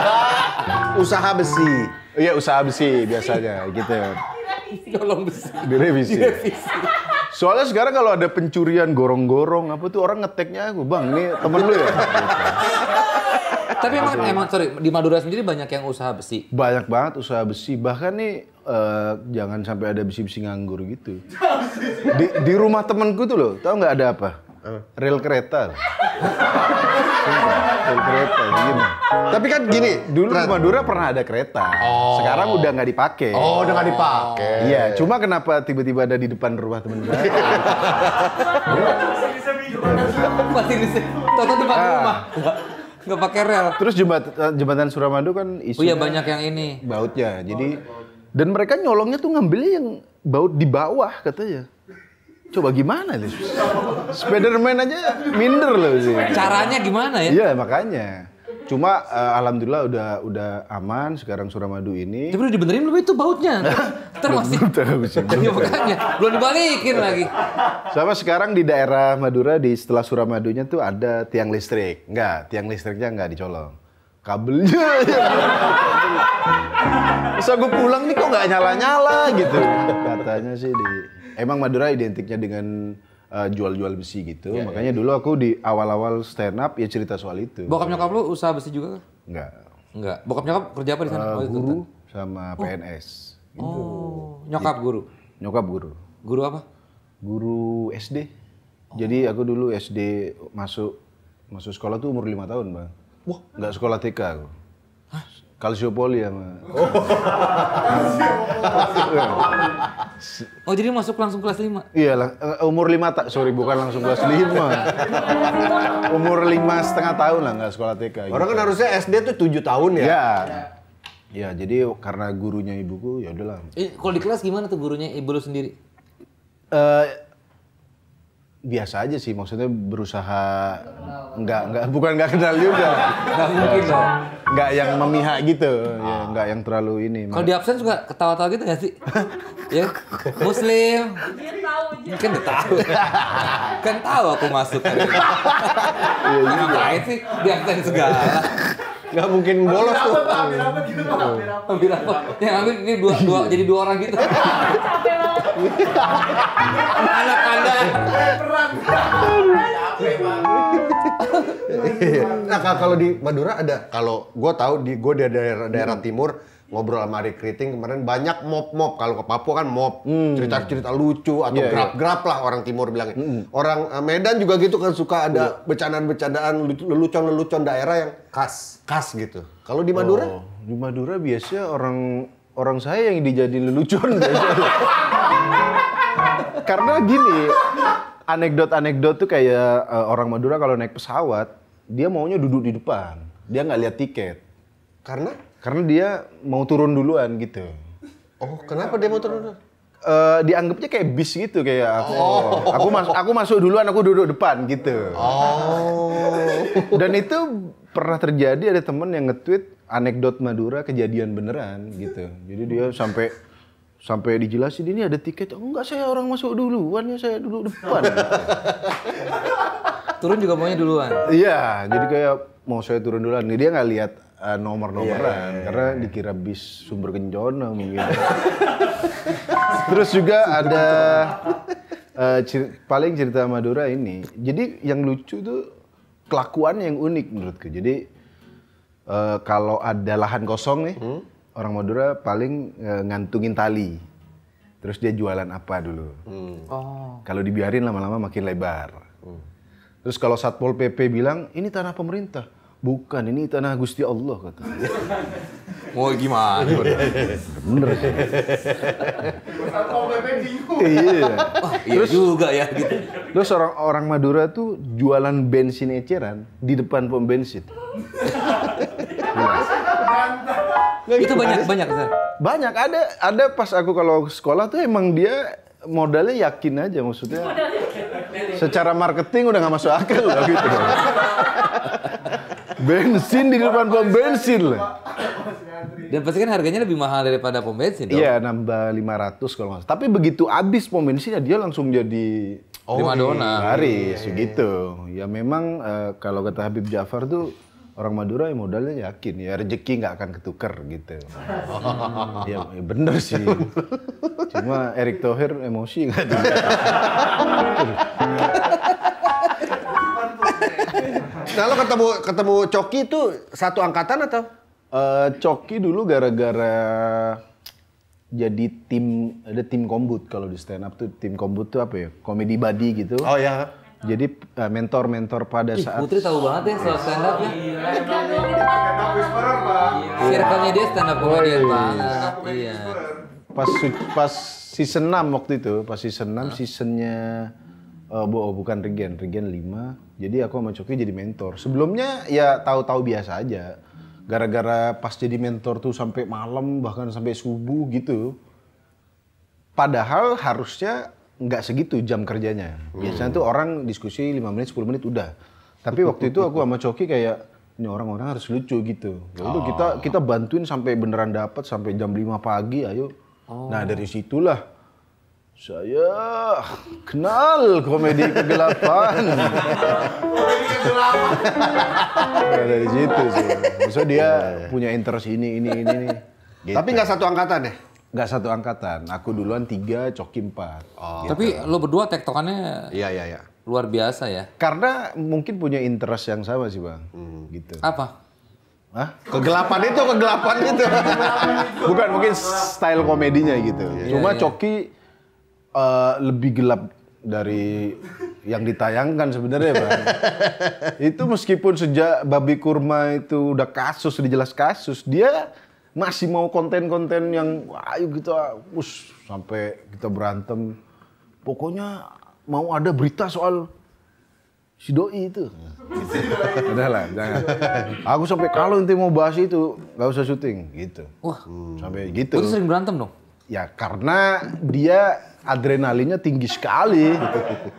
usaha besi. Iya, usaha besi biasanya gitu. Nyolong besi. Direvisi. Soalnya sekarang kalau ada pencurian gorong-gorong apa tuh orang ngeteknya aku, "Bang, ini temen lu ya?" Tapi emang emang sorry di Madura sendiri banyak yang usaha besi. Banyak banget usaha besi. Bahkan nih uh, jangan sampai ada besi-besi nganggur gitu. Di, di rumah temanku tuh loh, tau nggak ada apa? Rel kereta. Rel kereta gini. Tapi kan gini, dulu di Madura pernah ada kereta. Oh. Sekarang udah nggak dipakai. Oh, udah nggak dipakai. Iya, cuma kenapa tiba-tiba ada di depan rumah temen gue? Masih di depan ah. rumah nggak pakai rel. Terus jembatan eh, jembatan Suramadu kan isu. Oh iya banyak yang ini. Bautnya. Jadi dan mereka nyolongnya tuh ngambilnya yang baut di bawah katanya. Coba gimana nih? Spiderman aja minder loh sih. Caranya gimana ya? Iya makanya. Cuma uh, alhamdulillah udah udah aman sekarang Suramadu ini. Tapi udah dibenerin belum itu bautnya? termasuk. Belum, iya, makanya belum dibalikin lagi. Sama sekarang di daerah Madura di setelah Suramadunya tuh ada tiang listrik. Enggak, tiang listriknya enggak dicolong. Kabelnya. Masa gue pulang nih kok enggak nyala-nyala gitu. Katanya sih di emang Madura identiknya dengan Eh, jual-jual besi gitu. Yeah, Makanya yeah. dulu aku di awal-awal stand up ya cerita soal itu. Bokap nyokap lu usaha besi juga? Enggak. Enggak. Bokap nyokap kerja apa di sana? Uh, guru sama PNS. Oh. Gitu. Oh, nyokap guru. Nyokap guru. Guru apa? Guru SD. Oh. Jadi aku dulu SD masuk masuk sekolah tuh umur lima tahun, Bang. Wah, enggak sekolah TK aku. Kalsiopoli ya, Oh. oh jadi masuk langsung kelas 5? Iya, eh, umur 5 tak, sorry bukan langsung kelas 5. umur 5 setengah tahun lah nggak sekolah TK. Gitu. Orang kan harusnya SD tuh 7 tahun ya? Iya. Iya, jadi karena gurunya ibuku ya udahlah. Eh, kalau di kelas gimana tuh gurunya ibu lu sendiri? Uh, biasa aja sih maksudnya berusaha nggak nggak bukan nggak kenal juga nggak mungkin dong nggak yang memihak gitu ya nggak yang terlalu ini kalau di absen suka ketawa-tawa gitu nggak sih ya muslim mungkin udah tahu kan tahu aku masuk iya ngapain sih di absen segala nggak mungkin bolos tuh. Hampir apa, gitu iya. hampir apa. Hampir apa. Yang hampir ini dua, dua, jadi dua orang gitu. Capek banget. Anak anda. Peran. Capek banget. Iya. Nah kalau di Madura ada, kalau gue tahu di gue dari daerah, daerah hmm. timur, ngobrol sama Ari Kriting kemarin banyak mop-mop kalau ke Papua kan mop hmm. cerita-cerita lucu atau yeah, iya. grab-grab lah orang timur bilangnya hmm. orang eh, Medan juga gitu kan suka ada iya. bercandaan-bercandaan lelucon-lelucon daerah yang khas khas gitu kalau di Madura oh, di Madura biasanya orang orang saya yang dijadi lelucon karena gini anekdot-anekdot tuh kayak uh, orang Madura kalau naik pesawat dia maunya duduk di depan dia nggak lihat tiket karena karena dia mau turun duluan gitu. Oh, kenapa dia mau turun duluan? uh, dianggapnya kayak bis gitu kayak aku oh. aku mas aku masuk duluan aku duduk depan gitu oh dan itu pernah terjadi ada temen yang nge-tweet anekdot Madura kejadian beneran gitu jadi dia sampai sampai dijelasin ini ada tiket oh, enggak saya orang masuk duluan ya saya duduk depan turun juga maunya duluan iya jadi kayak mau saya turun duluan dia nggak lihat uh, nomor-nomoran yeah. Iya, karena iya. dikira bis sumber kencana mungkin. Terus juga ada uh, eh, cer- paling cerita Madura ini. Jadi yang lucu tuh kelakuan yang unik menurutku. Jadi uh, kalau ada lahan kosong nih, hmm? orang Madura paling uh, ngantungin tali. Terus dia jualan apa dulu? Hmm. Oh. Kalau dibiarin lama-lama makin lebar. Hmm. Terus kalau Satpol PP bilang ini tanah pemerintah, Bukan, ini tanah Gusti Allah kata. Mau oh, gimana? Bener. Iya. Oh, iya juga ya gitu. Terus orang orang Madura tuh jualan bensin eceran di depan pom bensin. itu banyak banyak kan? Banyak ada ada pas aku kalau sekolah tuh emang dia modalnya yakin aja maksudnya. Secara marketing udah nggak masuk akal lah gitu. bensin di depan pom bensin lah. Dan pasti kan harganya lebih mahal daripada pom bensin dong. Iya, nambah ratus kalau nggak Tapi begitu habis pom bensinnya dia langsung jadi oh, lima dona. Hari segitu. Ya memang uh, kalau kata Habib Jafar tuh orang Madura yang modalnya yakin ya rezeki nggak akan ketuker gitu. Oh. ya, ya bener sih. Cuma Erick Thohir emosi nggak Nah lo ketemu ketemu Coki itu satu angkatan atau? Uh, Coki dulu gara-gara jadi tim ada tim kombut kalau di stand up tuh tim kombut tuh apa ya Comedy buddy gitu. Oh ya. Jadi eh, mentor-mentor uh, pada Ih, saat Putri tahu banget ya soal stand up ya. Iya, iya, iya. Circle-nya dia stand up comedian banget. Iya. Pas pas season 6 waktu itu, pas season 6 huh? seasonnya Uh, bu, oh, bukan Regen, Regen 5. Jadi aku sama Coki jadi mentor. Sebelumnya ya tahu-tahu biasa aja. Gara-gara pas jadi mentor tuh sampai malam bahkan sampai subuh gitu. Padahal harusnya nggak segitu jam kerjanya. Biasanya tuh orang diskusi 5 menit 10 menit udah. Tapi waktu itu aku sama Coki kayak ini orang-orang harus lucu gitu. Lalu ya oh. kita kita bantuin sampai beneran dapat sampai jam 5 pagi ayo. Oh. Nah, dari situlah saya kenal komedi kegelapan. komedi kegelapan. dari situ sih. Maksudnya dia iya, iya. punya interest ini, ini, ini. Gitu. Tapi nggak satu angkatan ya? Nggak satu angkatan. Aku duluan tiga, Coki empat. Oh. Gitu. Tapi lo berdua tektokannya... Iya, iya, iya. Luar biasa ya? Karena mungkin punya interest yang sama sih bang. Hmm. Gitu. Apa? Hah? Kegelapan itu, kegelapan itu. Bukan mungkin style komedinya gitu. Iya, Cuma yeah. Coki uh, lebih gelap dari yang ditayangkan sebenarnya bang. itu meskipun sejak babi kurma itu udah kasus udah jelas kasus dia masih mau konten-konten yang ayo kita us sampai kita berantem pokoknya mau ada berita soal si doi itu lah jangan aku sampai kalau nanti mau bahas itu nggak usah syuting gitu wah sampai gitu itu sering berantem dong Ya karena dia adrenalinnya tinggi sekali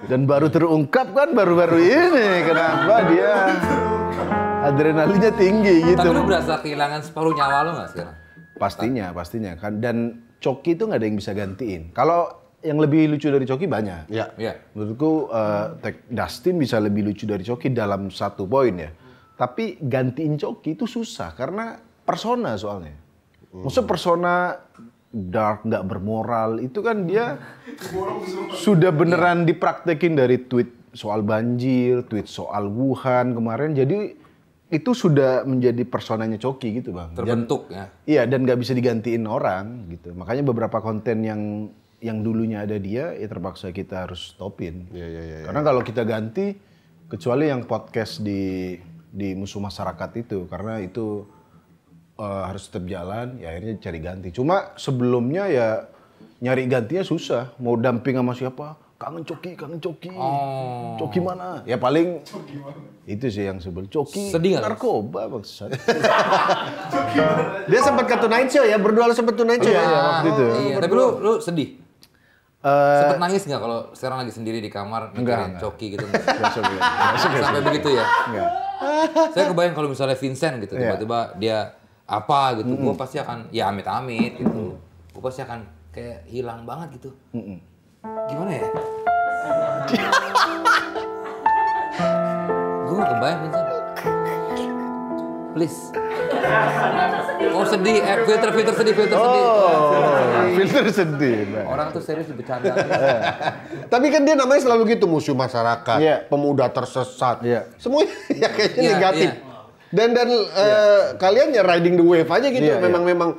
dan baru terungkap kan baru-baru ini kenapa dia adrenalinnya tinggi gitu. Tapi lu berasa kehilangan separuh nyawa lu nggak sekarang? Pastinya, pastinya kan. Dan Coki itu nggak ada yang bisa gantiin. Kalau yang lebih lucu dari Coki banyak. Iya. Ya. Menurutku uh, Dustin bisa lebih lucu dari Coki dalam satu poin ya. Tapi gantiin Coki itu susah karena persona soalnya. Maksudnya persona dark, nggak bermoral, itu kan dia sudah beneran dipraktekin dari tweet soal banjir, tweet soal Wuhan kemarin. Jadi itu sudah menjadi personanya Coki gitu bang. Terbentuk dan, ya. Iya dan nggak bisa digantiin orang gitu. Makanya beberapa konten yang yang dulunya ada dia ya terpaksa kita harus stopin. Ya, ya, ya, karena iya. kalau kita ganti kecuali yang podcast di di musuh masyarakat itu karena itu uh, harus tetap jalan ya akhirnya cari ganti cuma sebelumnya ya nyari gantinya susah mau damping sama siapa kangen coki kangen coki oh. coki mana ya paling coki itu sih yang sebel coki Sedih narkoba maksud dia sempat ke Tonight Show ya berdua lu sempat Tonight Show oh, ya, iya, iya. ya waktu itu iya. tapi lu lu sedih Uh, Sempet nangis nggak kalau sekarang lagi sendiri di kamar mikirin coki gitu? Sampai begitu ya? Enggak. Saya kebayang kalau misalnya Vincent gitu iya. tiba-tiba yeah. dia apa gitu mm -hmm. gue pasti akan ya amit-amit gitu mm -hmm. gue pasti akan kayak hilang banget gitu mm -hmm. gimana ya gue gak kebayang Vincent please Oh sedih, eh, filter filter sedih, filter sedih. Oh, filter sedih. Orang tuh serius bercanda. Tapi kan dia namanya selalu gitu musuh masyarakat, yeah. pemuda tersesat, yeah. semuanya ya kayaknya yeah, negatif. Yeah dan dan yeah. Iya. kalian ya riding the wave aja gitu. Yeah, iya. memang yeah. memang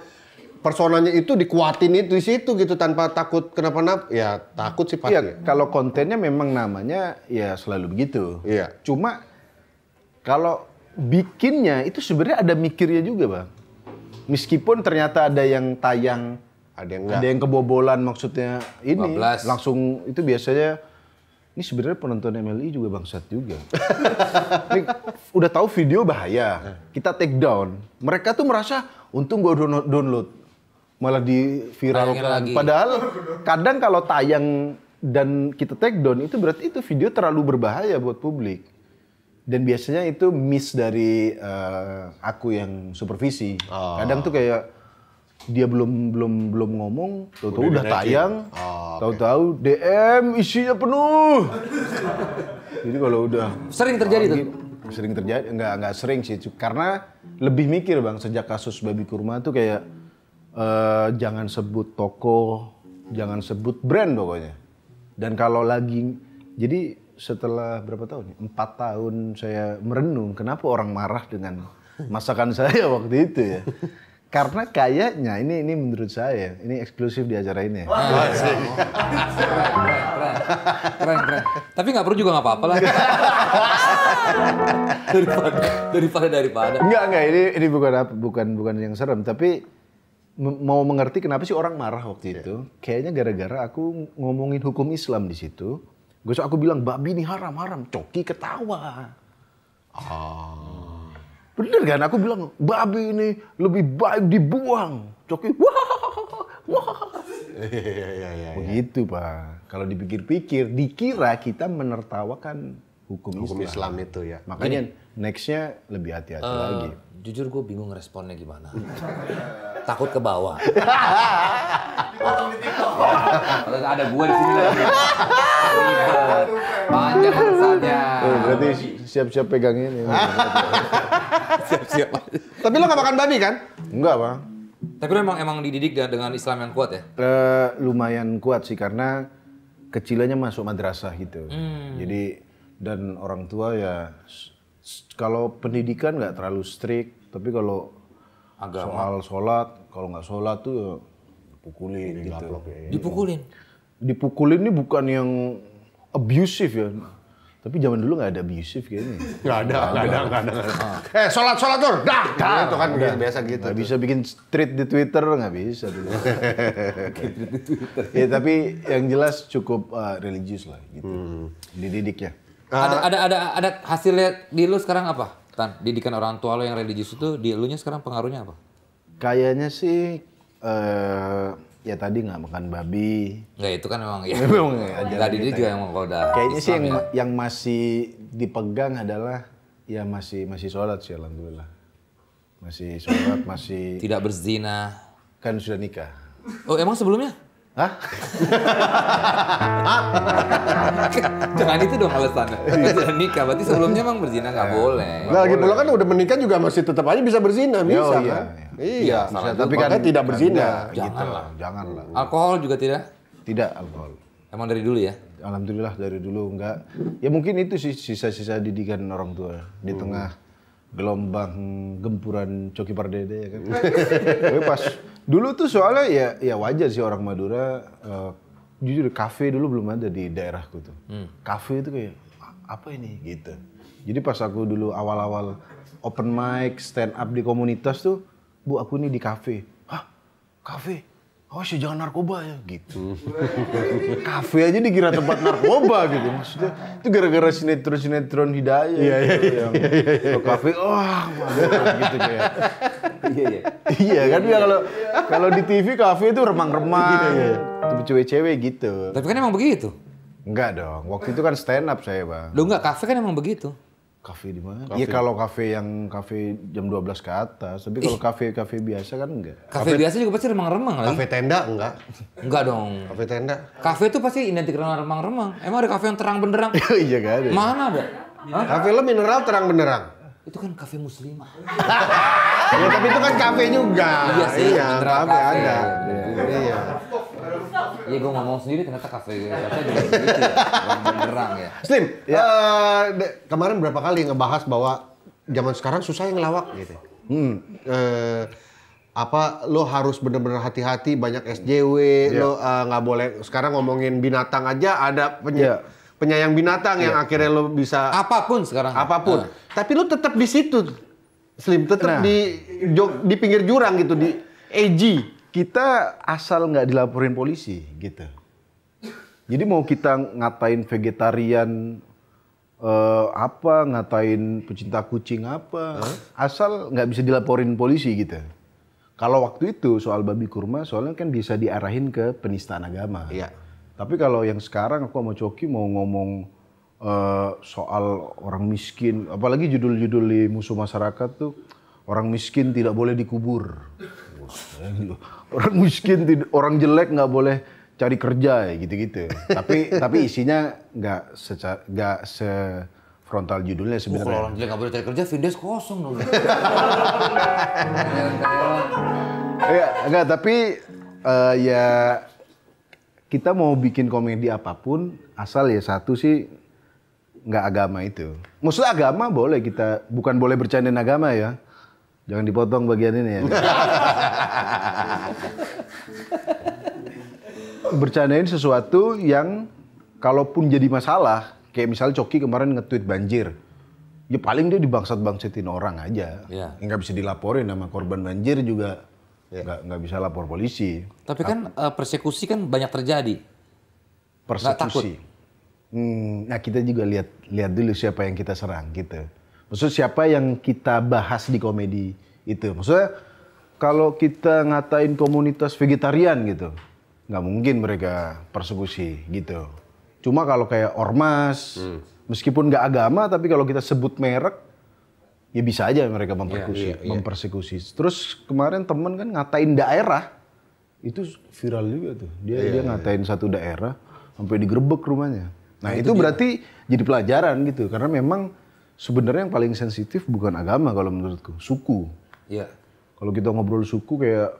personanya itu dikuatin itu di situ gitu tanpa takut kenapa-napa. Ya takut sih iya, pasti. Yeah, kalau kontennya memang namanya ya selalu begitu. Iya. Yeah. Cuma kalau bikinnya itu sebenarnya ada mikirnya juga, Bang. Meskipun ternyata ada yang tayang ada yang Ada yang kebobolan maksudnya ini 15. langsung itu biasanya ini sebenarnya penonton MLI e juga bangsat juga. ini udah tahu video bahaya, kita take down. Mereka tuh merasa untung gue download malah di viral. Padahal kadang kalau tayang dan kita take down itu berarti itu video terlalu berbahaya buat publik. Dan biasanya itu miss dari uh, aku yang supervisi. Oh. Kadang tuh kayak dia belum belum belum ngomong, tahu udah, udah tayang, oh, tahu-tahu DM isinya penuh. Jadi kalau udah sering terjadi tuh. Sering terjadi, nggak nggak sering sih, karena lebih mikir bang sejak kasus babi kurma tuh kayak uh, jangan sebut toko, jangan sebut brand pokoknya. Dan kalau lagi, jadi setelah berapa tahun? Ya? Empat tahun saya merenung, kenapa orang marah dengan masakan saya waktu itu ya? karena kayaknya ini ini menurut saya ya, ini eksklusif di acara ini. Ya. Wah, iya. Tapi nggak perlu juga nggak apa-apa lah. daripada daripada daripada. Enggak enggak ini ini bukan bukan bukan yang serem tapi mau mengerti kenapa sih orang marah waktu iya. itu. Yeah. Kayaknya gara-gara aku ngomongin hukum Islam di situ. Gue aku bilang babi ini haram haram, coki ketawa. Oh. Bener kan? Aku bilang, babi ini lebih baik dibuang. Coki, wah, wah. Iya, iya, iya, Begitu, Pak. Kalau dipikir-pikir, dikira kita menertawakan hukum, hukum Islam. Islam itu ya. Makanya next-nya lebih hati-hati uh, lagi. Jujur gue bingung responnya gimana. Takut ke bawah. ada gue di sini lagi. Panjang urusannya. Oh, berarti siap-siap pegang ini. Siap-siap. Tapi lo gak makan babi kan? Enggak, Bang. Tapi lo emang emang dididik dengan Islam yang kuat ya? Uh, lumayan kuat sih karena kecilnya masuk madrasah gitu. Hmm. Jadi dan orang tua ya kalau pendidikan nggak terlalu strict, tapi kalau Agama. soal sholat, kalau nggak sholat tuh ya pukulin gitu. Ya, dipukulin. Dipukulin ini bukan yang abusive ya tapi zaman dulu nggak ada abusive kayaknya. Nggak ada, nggak ada, nggak ada. Gak ada. Eh, sholat, sholat tur, dah, dah. Itu kan udah. biasa gitu. Nggak bisa bikin street di Twitter, nggak bisa dulu. Ya, tapi yang jelas cukup uh, religius lah gitu. Hmm. Dididiknya. ya. Ah. Ada, ada, ada, ada hasilnya di lu sekarang apa? Tan, didikan orang tua lo yang religius itu di lu nya sekarang pengaruhnya apa? Kayaknya sih uh, ya tadi nggak makan babi. Nggak itu kan memang ya. memang tadi dia juga yang ya. menggoda. Kayaknya sih yang, ya. yang masih dipegang adalah ya masih masih sholat sih alhamdulillah. Masih sholat, masih tidak berzina. Kan sudah nikah. Oh emang sebelumnya? Hah? Jangan itu dong alasannya. Sudah nikah, berarti sebelumnya emang berzina nggak iya. boleh. Nah, lagi gitu pula kan udah menikah juga masih tetap aja bisa berzina, ya, oh bisa oh, iya. kan? Iya. Iya, iya salah tapi kan tidak berzina. Gitu. Janganlah, gitu. lah. Jangan lah. Alkohol juga tidak? Tidak alkohol. Emang dari dulu ya? Alhamdulillah dari dulu enggak. Ya mungkin itu sih sisa-sisa didikan orang tua di hmm. tengah gelombang gempuran Coki Pardede ya kan. Tapi pas dulu tuh soalnya ya ya wajar sih orang Madura uh, jujur kafe dulu belum ada di daerahku tuh. Hmm. Kafe itu kayak apa ini gitu. Jadi pas aku dulu awal-awal open mic, stand up di komunitas tuh bu aku ini di kafe. Hah? Kafe? Awas sih ya, jangan narkoba ya gitu. Kafe aja dikira tempat narkoba gitu maksudnya. Itu gara-gara sinetron-sinetron Hidayah yeah, iya, gitu, yeah, yang iya, iya, kafe wah oh, gitu kayak. Iya iya. Iya kan ya kalau kalau di TV kafe itu remang-remang. Itu cewek-cewek gitu. Tapi kan emang begitu. Enggak dong. Waktu itu kan stand up saya, Bang. Lu enggak, kafe kan emang begitu. Kafe di mana? Iya kalau kafe yang kafe jam 12 ke atas, tapi kalau kafe-kafe biasa kan enggak. Kafe, biasa juga pasti remang-remang lah. Kafe tenda enggak? Enggak dong. Kafe tenda. Kafe itu pasti identik dengan remang-remang. Emang ada kafe yang terang benderang? iya enggak ada. Mana ada? Kafe lo mineral terang benderang. Itu kan kafe muslimah. Ya, tapi itu kan kafe juga. Iya sih, iya, kafe, ada. Iya. iya. Iya gue ngomong sendiri ternyata kafe kafe juga begitu ya. Berang ya. Slim, ya. Uh, kemarin berapa kali ngebahas bahwa zaman sekarang susah yang ngelawak gitu. Hmm. Uh, apa lo harus bener-bener hati-hati banyak SJW yeah. lo eh, nggak uh, boleh sekarang ngomongin binatang aja ada yeah. Ya. penyayang binatang yeah. yang ya. akhirnya lo bisa apapun sekarang apapun uh. tapi lo tetap di situ Slim tetap nah. di di pinggir jurang gitu di edgy kita asal nggak dilaporin polisi gitu. Jadi mau kita ngatain vegetarian uh, apa, ngatain pecinta kucing apa, huh? asal nggak bisa dilaporin polisi gitu. Kalau waktu itu soal babi kurma, soalnya kan bisa diarahin ke penistaan agama. Iya. Tapi kalau yang sekarang aku sama Coki mau ngomong uh, soal orang miskin, apalagi judul-judul di musuh masyarakat tuh orang miskin tidak boleh dikubur. orang miskin orang jelek nggak boleh cari kerja ya gitu-gitu. tapi tapi isinya nggak secara nggak se frontal judulnya oh, sebenarnya. kalau orang jelek nggak boleh cari kerja, findes kosong dong. Ya, enggak tapi uh, ya kita mau bikin komedi apapun asal ya satu sih nggak agama itu. Maksudnya agama boleh kita bukan boleh bercandain agama ya. Jangan dipotong bagian ini ya. Bercandain sesuatu yang kalaupun jadi masalah, kayak misalnya Coki kemarin nge-tweet banjir. Ya paling dia dibangsat bangsetin orang aja. Ya. Nggak bisa dilaporin sama korban banjir juga. Iya. Nggak, nggak bisa lapor polisi. Tapi kan A eh, persekusi kan banyak terjadi. Persekusi. Hmm, nah kita juga lihat lihat dulu siapa yang kita serang gitu. Maksudnya siapa yang kita bahas di komedi itu. Maksudnya kalau kita ngatain komunitas vegetarian gitu, nggak mungkin mereka persekusi gitu. Cuma kalau kayak ormas, hmm. meskipun nggak agama, tapi kalau kita sebut merek, ya bisa aja mereka iya, mempersekusi. Yeah, yeah, yeah. mempersekusi. Terus kemarin temen kan ngatain daerah, itu viral juga tuh. Dia yeah, dia iya. ngatain yeah. satu daerah sampai digerebek rumahnya. Nah, nah itu, itu dia. berarti jadi pelajaran gitu, karena memang sebenarnya yang paling sensitif bukan agama kalau menurutku, suku. Yeah kalau kita ngobrol suku kayak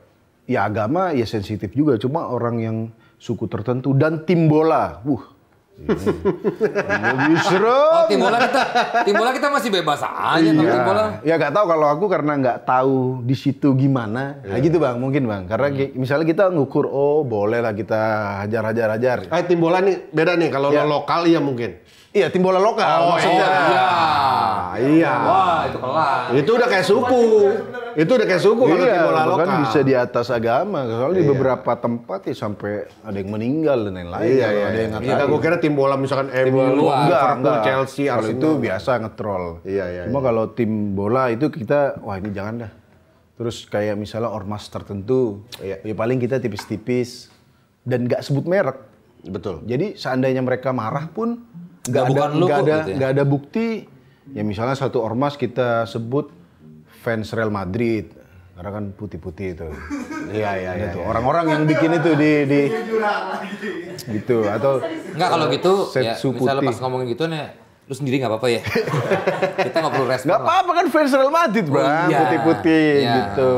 ya agama ya sensitif juga. Cuma orang yang suku tertentu dan tim bola, wuh. seru oh, tim bola kita, tim bola kita masih bebas aja iya. tim bola. Ya nggak tahu kalau aku karena nggak tahu di situ gimana. Nah, iya. Nah, gitu bang, mungkin bang. Karena hmm. misalnya kita ngukur, oh boleh lah kita hajar-hajar-hajar. Eh tim bola nih beda nih kalau ya. lokal ya mungkin. Iya, tim bola lokal. Oh, oh iya. Iya. Wah, itu kelas. Itu udah kayak suku itu udah kayak suku iya, kalau bola lokal. Kan bisa di atas agama. Soalnya iya. di beberapa tempat ya sampai ada yang meninggal dan lain-lain. Iya, iya, ada iya. yang iya, ngatain. Iya, gue kira tim bola misalkan MU, enggak, Liverpool, Chelsea, Arsenal. itu biasa ngetrol. Iya, iya. Cuma iya. kalau tim bola itu kita, wah ini jangan dah. Terus kayak misalnya ormas tertentu, iya. ya paling kita tipis-tipis dan nggak sebut merek. Betul. Jadi seandainya mereka marah pun nggak ada nggak ada, gitu ya? ada bukti. Ya misalnya satu ormas kita sebut fans Real Madrid karena kan putih-putih itu. Iya iya ya, Itu iya. orang-orang yang bikin itu di di gitu atau enggak kalau gitu ya misalnya putih. pas ngomongin gitu nih lu sendiri nggak apa-apa ya kita nggak perlu respon nggak apa-apa kan fans Real Madrid bang oh, iya. putih-putih iya. gitu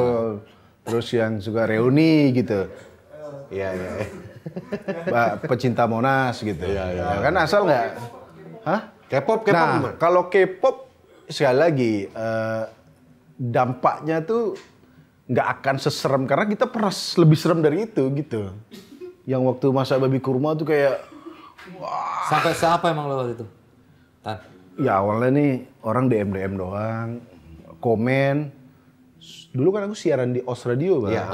terus yang suka reuni gitu iya iya Pak pecinta Monas gitu ya. iya, iya. Nah, kan asal nggak hah K-pop K-pop nah kalau K-pop sekali lagi uh, dampaknya tuh nggak akan seserem karena kita pernah lebih serem dari itu gitu. Yang waktu masa babi kurma tuh kayak wah. Sampai siapa emang lo waktu itu? Tan. Ya awalnya nih orang DM DM doang, komen. Dulu kan aku siaran di Os Radio bang. Ya.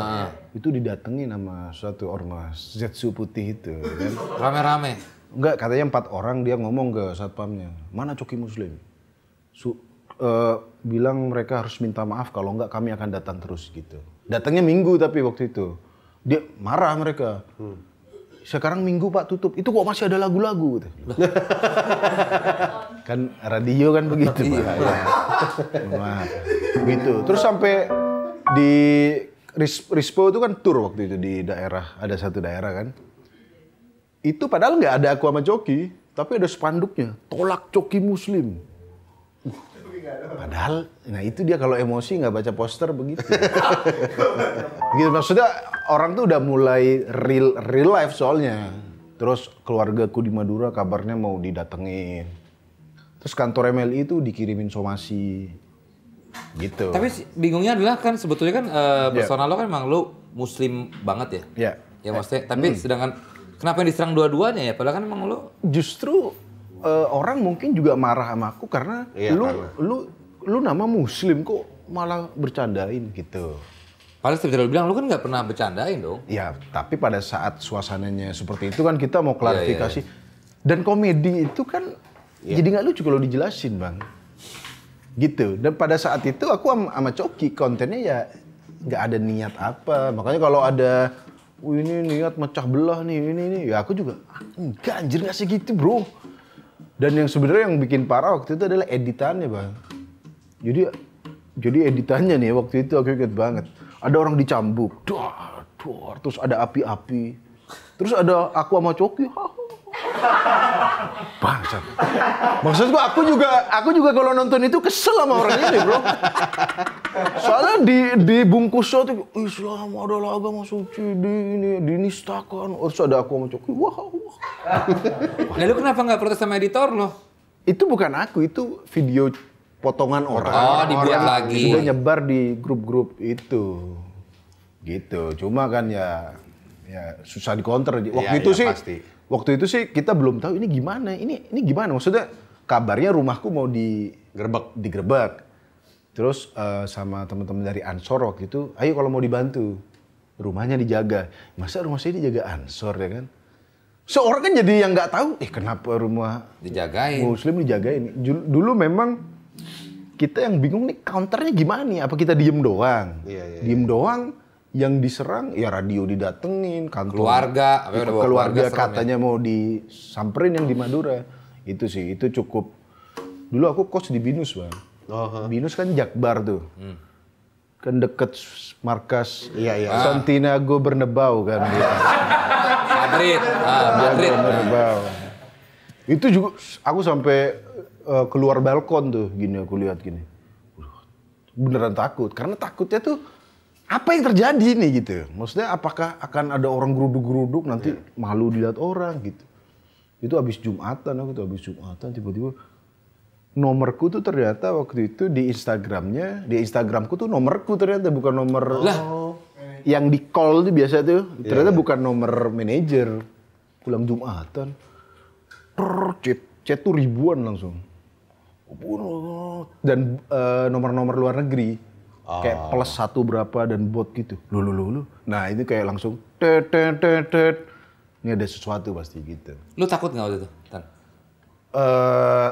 Itu didatengin sama suatu ormas Zetsu putih itu. Kan? Rame-rame. Enggak, katanya empat orang dia ngomong ke satpamnya. Mana coki muslim? Su, uh, bilang mereka harus minta maaf kalau enggak kami akan datang terus gitu. Datangnya minggu tapi waktu itu. Dia marah mereka. Hmm. Sekarang minggu Pak tutup. Itu kok masih ada lagu-lagu gitu. kan radio kan begitu Pak. Iya. Nah, Gitu. Terus sampai di Rispo itu kan tour waktu itu di daerah, ada satu daerah kan. Itu padahal nggak ada aku sama Joki, tapi ada spanduknya, tolak Joki Muslim. Padahal, nah itu dia kalau emosi nggak baca poster begitu. gitu maksudnya orang tuh udah mulai real real life soalnya. Terus keluargaku di Madura kabarnya mau didatengin. Terus kantor MLI itu dikirimin somasi. Gitu. Tapi bingungnya adalah kan sebetulnya kan uh, personal yeah. lo kan emang lo muslim banget ya. Iya. Yeah. Ya maksudnya, tapi hmm. sedangkan kenapa yang diserang dua-duanya ya? Padahal kan emang lo justru uh, orang mungkin juga marah sama aku karena iya, lu karena. lu lu nama muslim kok malah bercandain gitu. Padahal sebenarnya lu bilang lu kan nggak pernah bercandain dong. Ya, tapi pada saat suasananya seperti itu kan kita mau iya, klarifikasi. yeah, yeah, yeah. Dan komedi itu kan yeah. jadi nggak juga kalau dijelasin, Bang. Gitu. Dan pada saat itu aku sama Coki kontennya ya nggak ada niat apa. Makanya kalau ada ini niat mecah belah nih ini ini ya aku juga ah, enggak anjir nggak segitu, Bro dan yang sebenarnya yang bikin parah waktu itu adalah editannya bang. Jadi jadi editannya nih waktu itu aku inget banget. Ada orang dicambuk, tuh, dar, terus ada api-api, terus ada aku sama Coki, ha, Bangsat. Maksud gua aku juga aku juga kalau nonton itu kesel sama orang ini, Bro. Soalnya di di bungkus itu Islam adalah agama suci di ini dinistakan. Oh, terus ada aku sama Coki. Wah, wah. Lalu kenapa nggak protes sama editor lo? Itu bukan aku, itu video potongan orang. Oh, dibuat orang lagi. Sudah nyebar di grup-grup itu. Gitu. Cuma kan ya ya susah dikonter. Iya, Waktu ya, itu ya, sih pasti waktu itu sih kita belum tahu ini gimana, ini ini gimana maksudnya kabarnya rumahku mau digerebek, digerebek. Terus uh, sama teman-teman dari Ansor waktu itu, ayo kalau mau dibantu rumahnya dijaga. Masa rumah saya dijaga Ansor ya kan? Seorang kan jadi yang nggak tahu, eh kenapa rumah dijagain? Muslim dijagain. Dulu memang kita yang bingung nih counternya gimana nih? Apa kita diem doang? Iya, iya, diem iya. doang yang diserang ya radio didatengin, kantor keluarga, ya, keluarga, keluarga katanya ya? mau disamperin yang di Madura. Itu sih, itu cukup. Dulu aku kos di Binus, Bang. Oh, huh. Binus kan Jakbar tuh. Hmm. Kan deket markas iya, iya. Ah. Santiago Bernabeu kan. Dia. Madrid, ah, Madrid. Bernabeu. Itu juga aku sampai uh, keluar balkon tuh gini aku lihat gini. Beneran takut karena takutnya tuh apa yang terjadi nih gitu? Maksudnya apakah akan ada orang geruduk-geruduk nanti yeah. malu dilihat orang gitu? Itu habis Jumatan aku tuh habis Jumatan tiba-tiba nomorku tuh ternyata waktu itu di Instagramnya di Instagramku tuh nomorku ternyata bukan nomor oh. lah. yang di call tuh biasa tuh ternyata yeah. bukan nomor manajer pulang Jumatan per chat chat tuh ribuan langsung dan uh, eh, nomor -nomor luar negeri Oh. Kayak plus satu berapa dan bot gitu. lu lu lu lu Nah itu kayak langsung tet tet tet Ini ada sesuatu pasti gitu. Lu takut nggak waktu itu? Tan? Uh,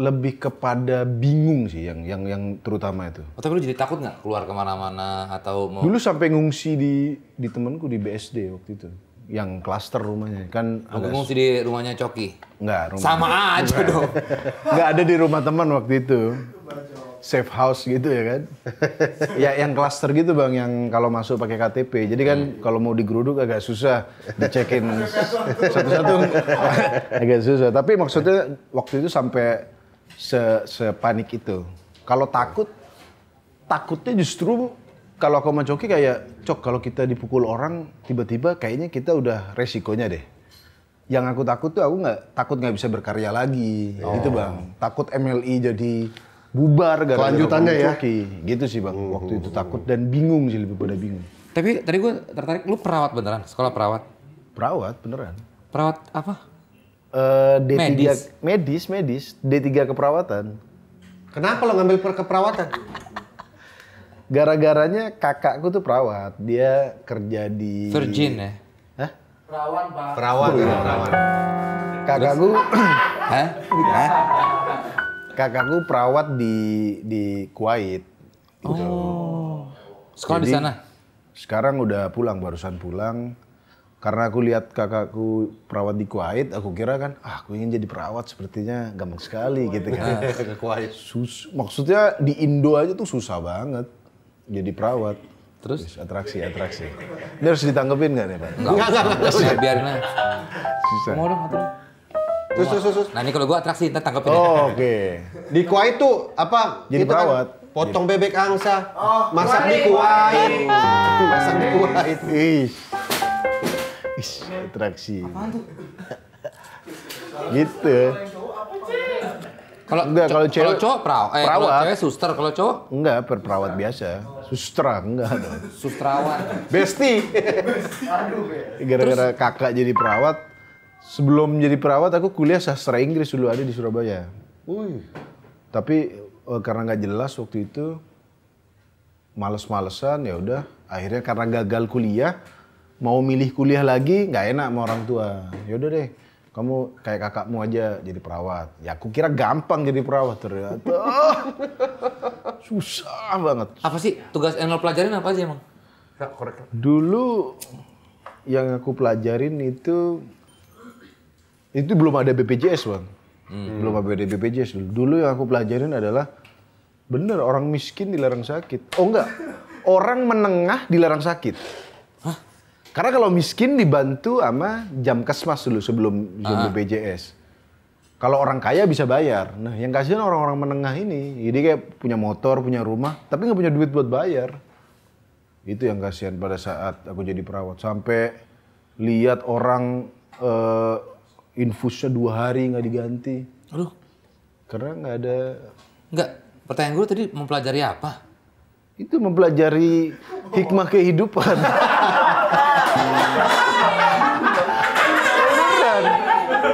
lebih kepada bingung sih yang yang yang terutama itu. Oh, tapi lu jadi takut nggak keluar kemana-mana atau mau... dulu sampai ngungsi di di temanku di BSD waktu itu yang klaster rumahnya kan aku agak... ngungsi di rumahnya Coki nggak rumah sama aja dong nggak ada di rumah teman waktu itu safe house gitu ya kan? ya yang cluster gitu bang, yang kalau masuk pakai KTP. Jadi kan hmm. kalau mau digeruduk agak susah dicekin satu-satu agak susah. Tapi maksudnya waktu itu sampai se sepanik itu. Kalau takut, takutnya justru kalau aku mencoki kayak cok kalau kita dipukul orang tiba-tiba kayaknya kita udah resikonya deh yang aku takut tuh aku nggak takut nggak bisa berkarya lagi gitu, oh. gitu bang takut MLI e jadi bubar gara-gara kelanjutannya ya gitu sih bang waktu hmm. itu takut dan bingung sih lebih pada bingung tapi tadi gue tertarik lu perawat beneran sekolah perawat perawat beneran perawat apa uh, eh, D3 medis medis medis D3 keperawatan kenapa lo ngambil per keperawatan gara-garanya kakakku tuh perawat dia kerja di surgeon ya perawat perawan pak perawan perawan kakakku Hah? kakakku perawat di di Kuwait. Gitu. Oh. Sekolah Jadi, di sana? Sekarang udah pulang, barusan pulang. Karena aku lihat kakakku perawat di Kuwait, aku kira kan, ah, aku ingin jadi perawat sepertinya gampang sekali Kuwait. gitu kan. Ke Kuwait. Sus maksudnya di Indo aja tuh susah banget jadi perawat. Terus? atraksi, atraksi. Ini harus ditanggepin gak nih Pak? Nggak, nggak, nggak. Biarin aja. Susah. Mau dong, atur. Terus, terus, terus. Nah ini kalau gua atraksi, ntar tangkapin. Ya. Oh, Oke. Okay. Di Kuwait itu apa? Jadi kan perawat. Kan potong bebek angsa, oh, masak kuali, di Kuwait, masak di Kuwait. Ish. Ih, atraksi. Apaan tuh? gitu. Kalau enggak kalau cewek kalau cowok perawat, eh, perawat, kalau cewek suster, kalau cowok enggak perperawat biasa. Sustra enggak dong. Sustrawan. Besti. Aduh. Gara-gara kakak jadi perawat, sebelum jadi perawat aku kuliah sastra Inggris dulu ada di Surabaya. Wih. Tapi uh, karena nggak jelas waktu itu males-malesan ya udah akhirnya karena gagal kuliah mau milih kuliah lagi nggak enak sama orang tua ya udah deh kamu kayak kakakmu aja jadi perawat ya aku kira gampang jadi perawat ternyata susah banget apa sih tugas yang pelajarin apa sih emang dulu yang aku pelajarin itu itu belum ada BPJS bang, hmm. belum ada BPJS dulu. Dulu yang aku pelajarin adalah bener orang miskin dilarang sakit. Oh enggak, orang menengah dilarang sakit. Karena kalau miskin dibantu sama jam kesmas dulu sebelum jam ah. BPJS. Kalau orang kaya bisa bayar. Nah, yang kasihan orang-orang menengah ini. Jadi kayak punya motor, punya rumah, tapi nggak punya duit buat bayar. Itu yang kasihan pada saat aku jadi perawat. Sampai lihat orang uh, infusnya dua hari nggak diganti. Aduh. Karena nggak ada. Nggak. Pertanyaan gue tadi mempelajari apa? Itu mempelajari hikmah kehidupan.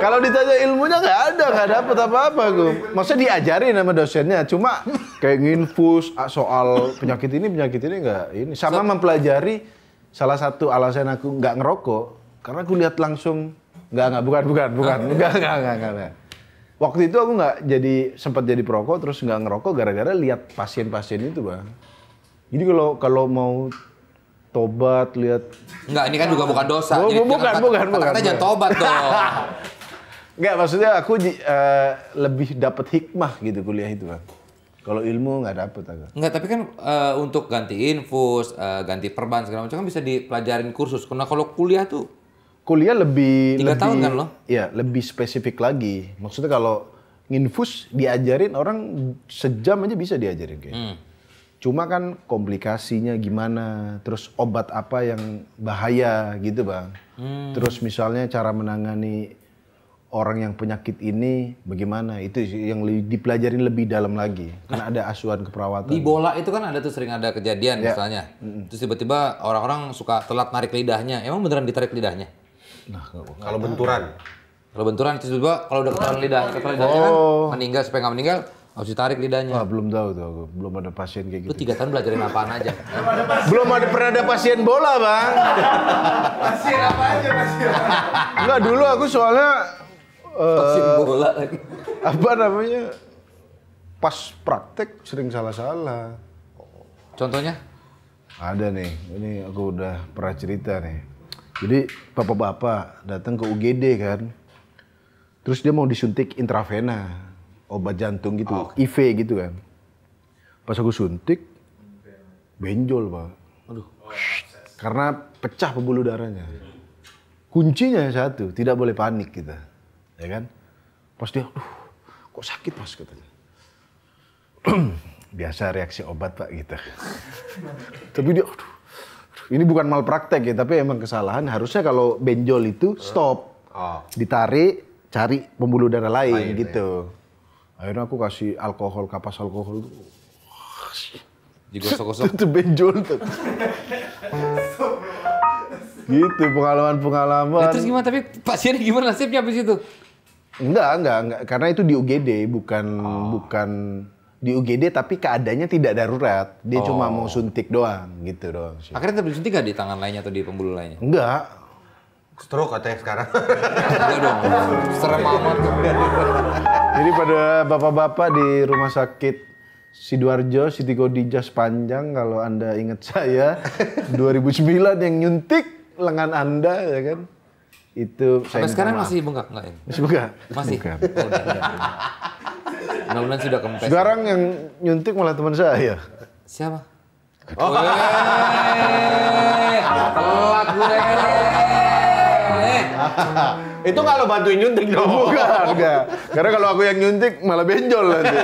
Kalau ditanya ilmunya nggak ada, nggak dapet apa-apa gue. Maksudnya diajarin sama dosennya, cuma kayak nginfus ah, soal penyakit ini penyakit ini nggak ini. Sama mempelajari salah satu alasan aku nggak ngerokok karena aku lihat langsung Enggak, enggak, bukan, bukan, bukan. enggak, oh. enggak, enggak, enggak, enggak. Waktu itu aku enggak jadi sempat jadi perokok terus enggak ngerokok gara-gara lihat pasien-pasien itu, Bang. Jadi kalau kalau mau tobat lihat Enggak, ini kan juga bukan dosa. Bu, bukan, bukan, kata, bukan, kata, bukan. Kata jangan tobat dong. Enggak, maksudnya aku uh, lebih dapat hikmah gitu kuliah itu, Bang. Kalau ilmu nggak dapet agak. Nggak, tapi kan uh, untuk ganti infus, uh, ganti perban segala macam kan bisa dipelajarin kursus. Karena kalau kuliah tuh kuliah lebih tiga lebih, tahun kan lo? Iya, lebih spesifik lagi. Maksudnya kalau nginfus diajarin orang sejam aja bisa diajarin kayak. Gitu. Hmm. Cuma kan komplikasinya gimana, terus obat apa yang bahaya gitu bang. Hmm. Terus misalnya cara menangani orang yang penyakit ini bagaimana itu yang dipelajarin lebih dalam lagi karena ada asuhan keperawatan di bola itu kan ada tuh sering ada kejadian ya. misalnya terus tiba-tiba orang-orang suka telat narik lidahnya emang beneran ditarik lidahnya Nah, kalau benturan. Kalau benturan itu juga kalau udah ketahuan lidah, oh. ketahuan lidahnya kan oh. meninggal supaya nggak meninggal harus ditarik lidahnya. Wah, belum tahu tuh aku. Belum ada pasien kayak gitu. Lu tiga tahun belajarin apaan aja. belum ada pernah ada pasien bola, Bang. pasien apa aja, pasien. Enggak dulu aku soalnya eh, pasien bola lagi. Apa namanya? Pas praktek sering salah-salah. Contohnya? Ada nih. Ini aku udah pernah cerita nih jadi bapak-bapak datang ke UGD kan. Terus dia mau disuntik intravena obat jantung gitu, oh, IV gitu kan. Pas aku suntik benjol, Pak. Aduh. Karena pecah pembuluh darahnya. Kuncinya satu, tidak boleh panik kita. Ya kan? Pas dia, aduh, kok sakit pas katanya. Biasa reaksi obat Pak gitu. Tapi dia aduh ini bukan malpraktek ya, tapi emang kesalahan. Harusnya kalau benjol itu stop, oh. ditarik, cari pembuluh darah lain, lain gitu. Ya. Akhirnya aku kasih alkohol, kapas alkohol. Digosok-gosok. Itu benjol tuh. gitu pengalaman-pengalaman. Nah, terus gimana? Tapi pasiennya gimana nasibnya habis itu? Enggak, enggak, enggak. Karena itu di UGD, bukan oh. bukan di UGD tapi keadaannya tidak darurat. Dia oh. cuma mau oh. suntik doang gitu doang. Sih. Akhirnya tetap suntik gak di tangan lainnya atau di pembuluh lainnya? Enggak. Stroke katanya sekarang. Enggak dong. Serem amat. Jadi pada bapak-bapak di rumah sakit Sidoarjo, Siti Kodijas panjang kalau Anda ingat saya 2009 yang nyuntik lengan Anda ya kan itu sampai saya sekarang maaf. masih bengkak nggak ya? Masih bengkak. Masih. Bukan. Oh, enggak, enggak. sudah kempes. Sekarang yang nyuntik malah teman saya. Siapa? Oh. Telat gue. Itu kalau bantuin nyuntik dong. Bukan, enggak. Karena kalau aku yang nyuntik malah benjol nanti.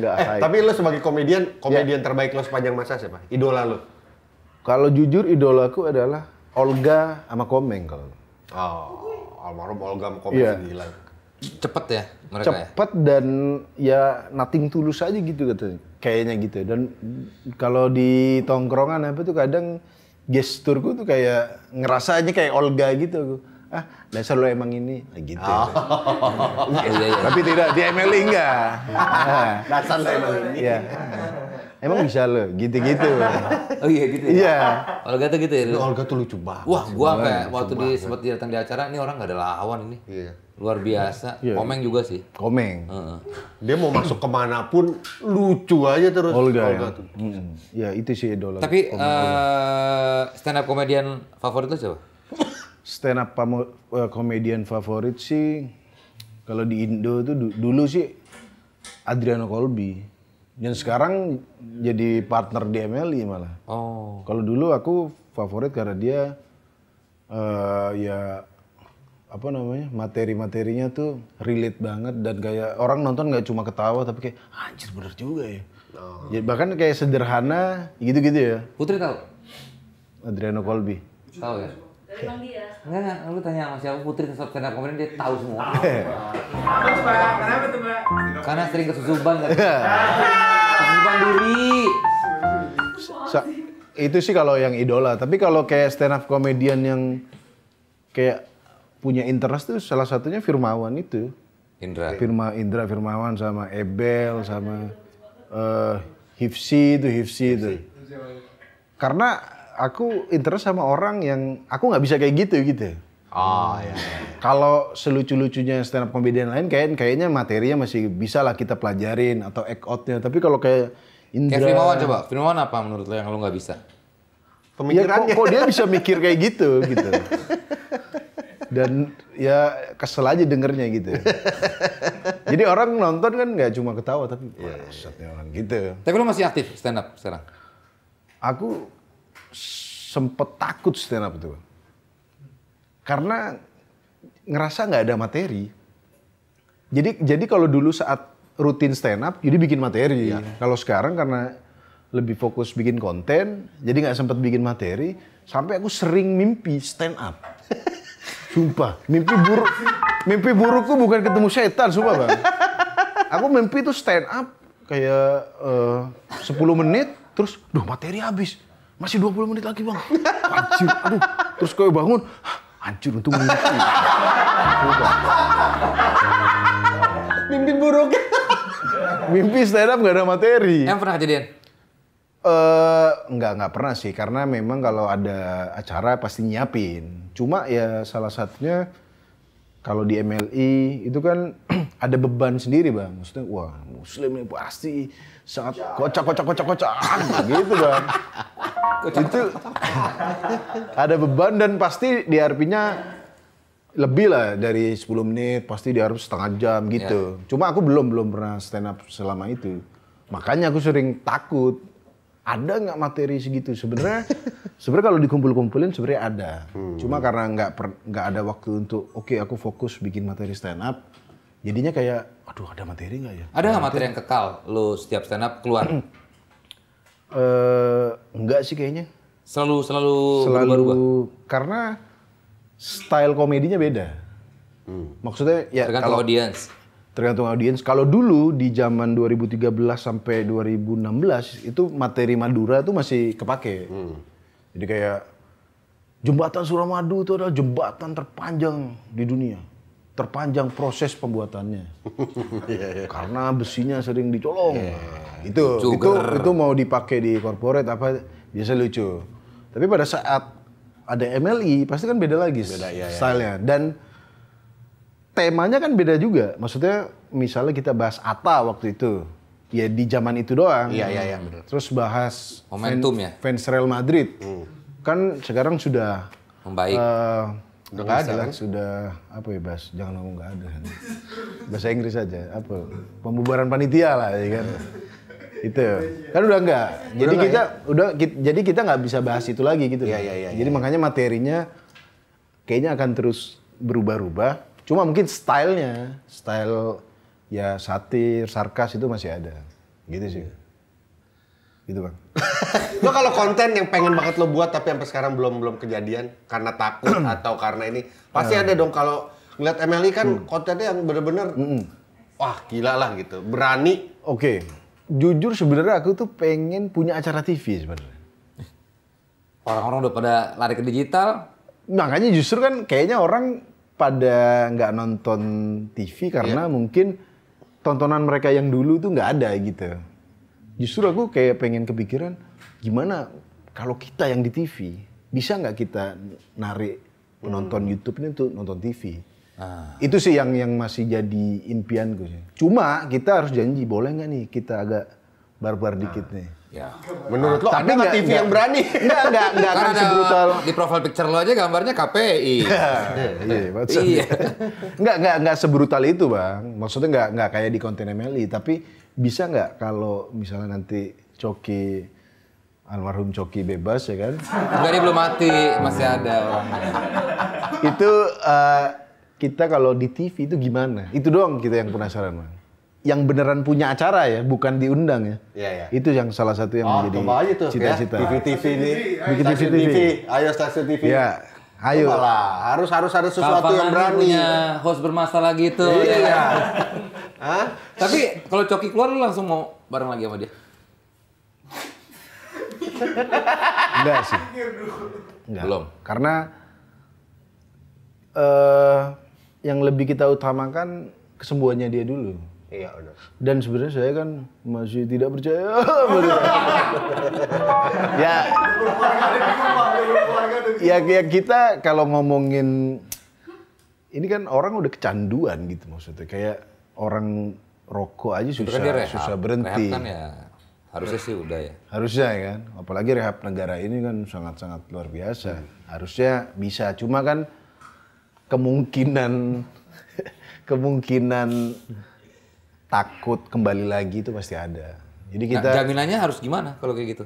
Enggak. Eh, tapi lo sebagai komedian, komedian yeah. terbaik lo sepanjang masa siapa? Idola lo? Kalau jujur idolaku adalah Olga sama Komeng kalau. Oh, almarhum Olga Mukovic yeah. gila. Cepet ya mereka ya? Cepet ya? dan ya nothing tulus aja gitu katanya. Kayaknya gitu. Dan kalau di tongkrongan apa tuh kadang gesturku tuh kayak ngerasanya kayak Olga gitu ah dasar lo emang ini nah, gitu oh. ya. tapi tidak di MLI enggak dasar lo emang ini ya emang bisa lo gitu-gitu. oh iya gitu ya? Iya. Yeah. Olga tuh gitu ya. Kalau Olga tuh lucu banget. Wah, gua kayak waktu di sempat datang di acara ini orang nggak ada lawan ini. Iya. Luar biasa. Yeah. Komeng juga sih. Komeng. Uh -huh. Dia mau masuk kemana pun lucu aja terus Olga, Olga ya. tuh. Hmm. Ya itu sih idola. Tapi eh uh, stand up komedian favorit lo siapa? stand up uh, eh, komedian favorit sih kalau di Indo tuh dulu sih Adriano Colby. Yang sekarang jadi partner di MLI malah. Oh. Kalau dulu aku favorit karena dia uh, ya apa namanya materi-materinya tuh relate banget dan kayak orang nonton nggak cuma ketawa tapi kayak ah, anjir bener juga ya. Oh. ya bahkan kayak sederhana gitu-gitu ya. Putri tahu? Adriano Colby. Tahu ya. Dari Bang Dias. Enggak, lu tanya sama siapa Putri nonton stand up comedy dia tahu semua. Terus Pak, kenapa tuh Pak? Karena sering kesusuban kan. Iya. kesusuban diri. Sa itu sih kalau yang idola, tapi kalau kayak stand up komedian yang kayak punya interest tuh salah satunya Firmawan itu. Indra. Firma Indra Firmawan sama Ebel sama uh, Hifsi itu Hifsi itu. Karena aku interest sama orang yang aku nggak bisa kayak gitu gitu. Oh iya. iya. Kalau selucu-lucunya stand up comedian lain kayak kayaknya materinya masih bisa lah kita pelajarin atau act outnya. Tapi kalau kayak Indra. Kayak Firmawan coba. Firmawan apa menurut lo yang lo nggak bisa? Pemikirannya. Ya, kok, kok dia bisa mikir kayak gitu gitu. Dan ya kesel aja dengernya gitu. Jadi orang nonton kan nggak cuma ketawa tapi yeah. Iya, iya. orang gitu. Tapi lo masih aktif stand up sekarang? Aku sempet takut stand up itu. Karena ngerasa nggak ada materi. Jadi jadi kalau dulu saat rutin stand up, jadi bikin materi. iya. Kalau sekarang karena lebih fokus bikin konten, jadi nggak sempet bikin materi. Sampai aku sering mimpi stand up. sumpah, mimpi buruk. Mimpi burukku bukan ketemu setan, sumpah bang. Aku mimpi itu stand up kayak eh, uh, 10 menit, terus, duh materi habis masih 20 menit lagi bang. Anjir, aduh. Terus kau bangun, hancur untung mimpi. Mimpi buruk. Mimpi stand up gak ada materi. Yang pernah kejadian? Eh uh, nggak nggak pernah sih karena memang kalau ada acara pasti nyiapin. Cuma ya salah satunya kalau di MLI e, itu kan ada beban sendiri bang. Maksudnya wah muslim ini pasti sangat kocak kocak kocak kocak gitu bang itu ada beban dan pasti rp nya lebih lah dari 10 menit, pasti harus setengah jam gitu. Yeah. Cuma aku belum belum pernah stand up selama itu. Makanya aku sering takut ada nggak materi segitu sebenarnya sebenarnya kalau dikumpul-kumpulin sebenarnya ada hmm. cuma karena nggak nggak ada waktu untuk oke okay, aku fokus bikin materi stand up jadinya kayak aduh ada materi nggak ya ada nggak materi yang kekal lo setiap stand up keluar Uh, enggak sih kayaknya. Selalu selalu selalu berubah. karena style komedinya beda. Hmm. Maksudnya ya tergantung kalau, audience. Tergantung audience. Kalau dulu di zaman 2013 sampai 2016 itu materi Madura itu masih kepake. Hmm. Jadi kayak jembatan Suramadu itu adalah jembatan terpanjang di dunia terpanjang proses pembuatannya. Iya, iya. Karena besinya sering dicolong. Iya itu lucu, itu itu mau dipakai di corporate apa biasa lucu. Tapi pada saat ada MLI e, pasti kan beda lagi beda, ya, stylenya dan temanya kan beda juga. Maksudnya misalnya kita bahas Ata waktu itu ya di zaman itu doang. Iya iya ya, Terus bahas momentum fan, ya. Fans Real Madrid. Hmm. Kan sekarang sudah membaik. Uh, Udah nggak ada kan? Sudah apa ya Bas? Jangan ngomong nggak ada. Bahasa Inggris aja. Apa? Pembubaran panitia lah ya kan itu iya. kan udah enggak jadi udah kita ya? udah kita, jadi kita nggak bisa bahas itu lagi gitu ya, ya, ya, jadi ya, makanya materinya kayaknya akan terus berubah-ubah cuma mungkin stylenya style ya satir sarkas itu masih ada gitu sih iya. gitu bang lo kalau konten yang pengen banget lo buat tapi sampai sekarang belum belum kejadian karena takut atau karena ini pasti nah. ada dong kalau ngeliat Emily kan hmm. kontennya yang bener-bener hmm. wah gila lah gitu berani oke okay jujur sebenarnya aku tuh pengen punya acara TV sebenarnya. Orang-orang udah pada lari ke digital. Makanya justru kan kayaknya orang pada nggak nonton TV karena yeah. mungkin tontonan mereka yang dulu tuh nggak ada gitu. Justru aku kayak pengen kepikiran gimana kalau kita yang di TV bisa nggak kita narik penonton hmm. YouTube ini untuk nonton TV. Ah. Itu sih yang yang masih jadi impianku sih. Cuma kita harus janji boleh nggak nih kita agak barbar -bar dikit ah, nih. Ya. Menurut lo tapi ada nggak TV enggak, yang berani? Enggak, enggak, enggak akan sebrutal. Di profile picture lo aja gambarnya KPI. iya, iya. Enggak, iya. enggak, enggak sebrutal itu, Bang. Maksudnya enggak enggak kayak di konten MLI, tapi bisa nggak kalau misalnya nanti Coki almarhum Coki bebas ya kan? Enggak dia belum mati, masih ada orangnya. itu uh, kita kalau di TV itu gimana? Itu doang kita yang penasaran, Bang. Yang beneran punya acara ya, bukan diundang ya. Iya, iya. Itu yang salah satu yang oh, menjadi ya. cita-cita. TV-TV ini. Bikin TV, TV. Ayo stasiun TV. Ya. Ayo. lah, harus harus ada sesuatu Kapan yang berani. Punya host bermasalah gitu. Iya. iya. Tapi kalau Coki keluar lu langsung mau bareng lagi sama dia. Enggak sih. Enggak. Belum. Karena uh, yang lebih kita utamakan kesembuhannya dia dulu. Iya udah. Dan sebenarnya saya kan masih tidak percaya. ya. ya ya kita kalau ngomongin ini kan orang udah kecanduan gitu maksudnya kayak orang rokok aja susah kan rehab, susah berhenti. Rehab kan ya harusnya sih udah ya. Harusnya ya kan apalagi rehab negara ini kan sangat-sangat luar biasa. Hmm. Harusnya bisa cuma kan kemungkinan kemungkinan takut kembali lagi itu pasti ada. Jadi nah, kita nah, jaminannya harus gimana kalau kayak gitu?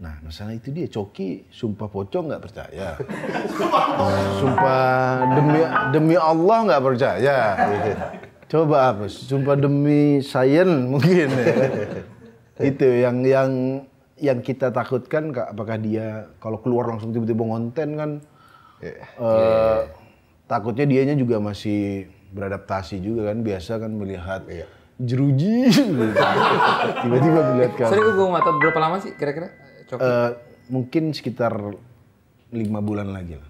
Nah, masalah itu dia Coki sumpah pocong nggak percaya. sumpah demi demi Allah nggak percaya Coba apa? Sumpah demi sains mungkin. Ya. itu yang yang yang kita takutkan apakah dia kalau keluar langsung tiba-tiba ngonten kan yeah. Uh, yeah takutnya dianya juga masih beradaptasi juga kan biasa kan melihat iya. jeruji gitu. tiba-tiba melihat kan. Sering gue ngotot berapa lama sih kira-kira? Uh, mungkin sekitar lima bulan lagi lah.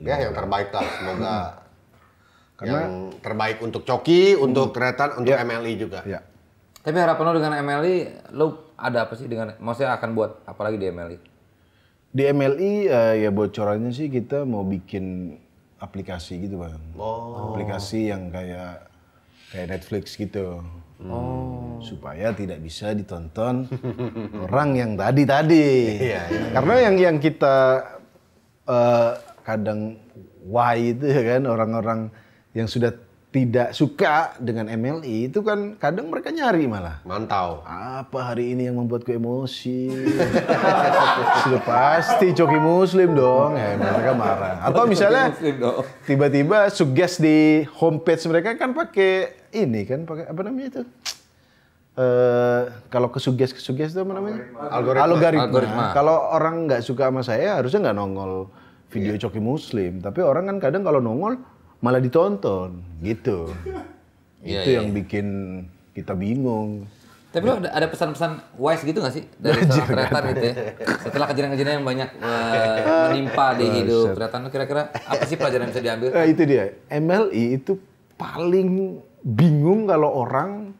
Ya yang terbaik lah semoga hmm. karena yang terbaik untuk Coki, hmm. untuk kereta, untuk ya. MLI e juga. Ya. Tapi harapan lo dengan MLI, lo e, ada apa sih dengan maksudnya akan buat apa lagi di MLI? E? Di MLI uh, eh, ya bocorannya sih kita mau bikin aplikasi gitu bang. Oh. Aplikasi yang kayak kayak Netflix gitu. Hmm. Oh. Supaya tidak bisa ditonton orang yang tadi tadi. Iya, iya. Karena yang yang kita uh, kadang why itu ya kan orang-orang yang sudah tidak suka dengan MLI e, itu kan kadang mereka nyari malah. Mantau. Apa hari ini yang membuatku emosi? Sudah pasti coki muslim dong. Ya, mereka marah. Atau misalnya tiba-tiba suggest di homepage mereka kan pakai ini kan pakai apa namanya itu? Uh, kalau kesuges kesuges itu apa namanya? Algoritma. Algoritma. Algoritma. Kalau orang nggak suka sama saya harusnya nggak nongol video yeah. coki muslim. Tapi orang kan kadang kalau nongol malah ditonton gitu. Iya, itu yeah, yang iya. bikin kita bingung. Tapi lo ada pesan-pesan wise gitu gak sih dari seorang kreator gitu ya? Setelah kejadian-kejadian yang banyak eh, menimpa di oh, hidup kreator, lo kira-kira apa sih pelajaran yang bisa diambil? Nah, itu dia. MLI itu paling bingung kalau orang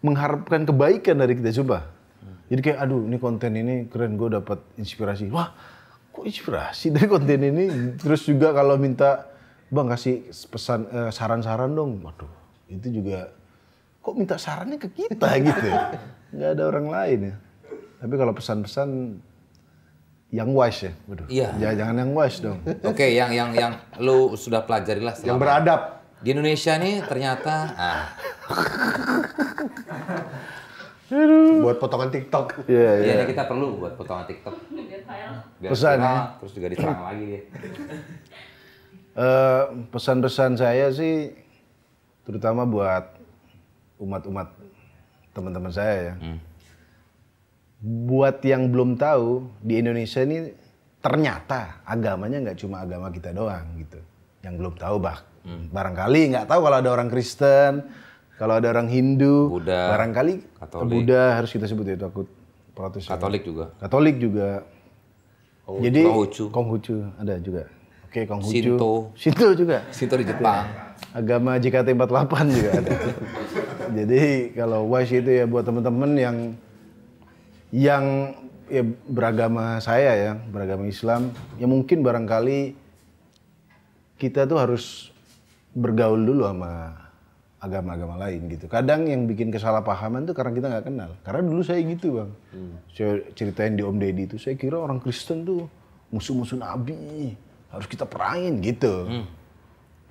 mengharapkan kebaikan dari kita coba. Jadi kayak aduh ini konten ini keren gue dapat inspirasi. Wah kok inspirasi dari konten ini? Terus juga kalau minta bang kasih pesan eh, saran-saran dong. Waduh, itu juga kok minta sarannya ke kita gitu ya. Nggak ada orang lain ya. Tapi kalau pesan-pesan yang wise ya, waduh. Iya. Ya, jangan yang wise dong. Oke, okay, yang yang yang lu sudah pelajari lah. Yang beradab. Di Indonesia nih ternyata. Ah. buat potongan TikTok. Iya, yeah, yeah. yeah, kita perlu buat potongan TikTok. Biar Pesan ya. Terus juga diserang lagi. ya. Eh, pesan-pesan uh, saya sih terutama buat umat-umat teman-teman saya ya. Hmm. Buat yang belum tahu di Indonesia ini ternyata agamanya nggak cuma agama kita doang gitu. Yang belum tahu bah hmm. barangkali nggak tahu kalau ada orang Kristen, kalau ada orang Hindu, Buddha, barangkali Katolik. Buddha harus kita sebut ya, itu takut Protestan. Katolik juga. Katolik juga. Konghucu. Jadi Konghucu. Konghucu ada juga. Oke, Konghucu. Shinto. Shinto juga. Shinto di Jepang. Agama JKT48 juga ada. Jadi kalau wise itu ya buat teman-teman yang yang ya beragama saya ya, beragama Islam, ya mungkin barangkali kita tuh harus bergaul dulu sama agama-agama lain gitu. Kadang yang bikin kesalahpahaman tuh karena kita nggak kenal. Karena dulu saya gitu bang. Hmm. Saya ceritain di Om Deddy itu, saya kira orang Kristen tuh musuh-musuh Nabi harus kita perangin gitu. Hmm.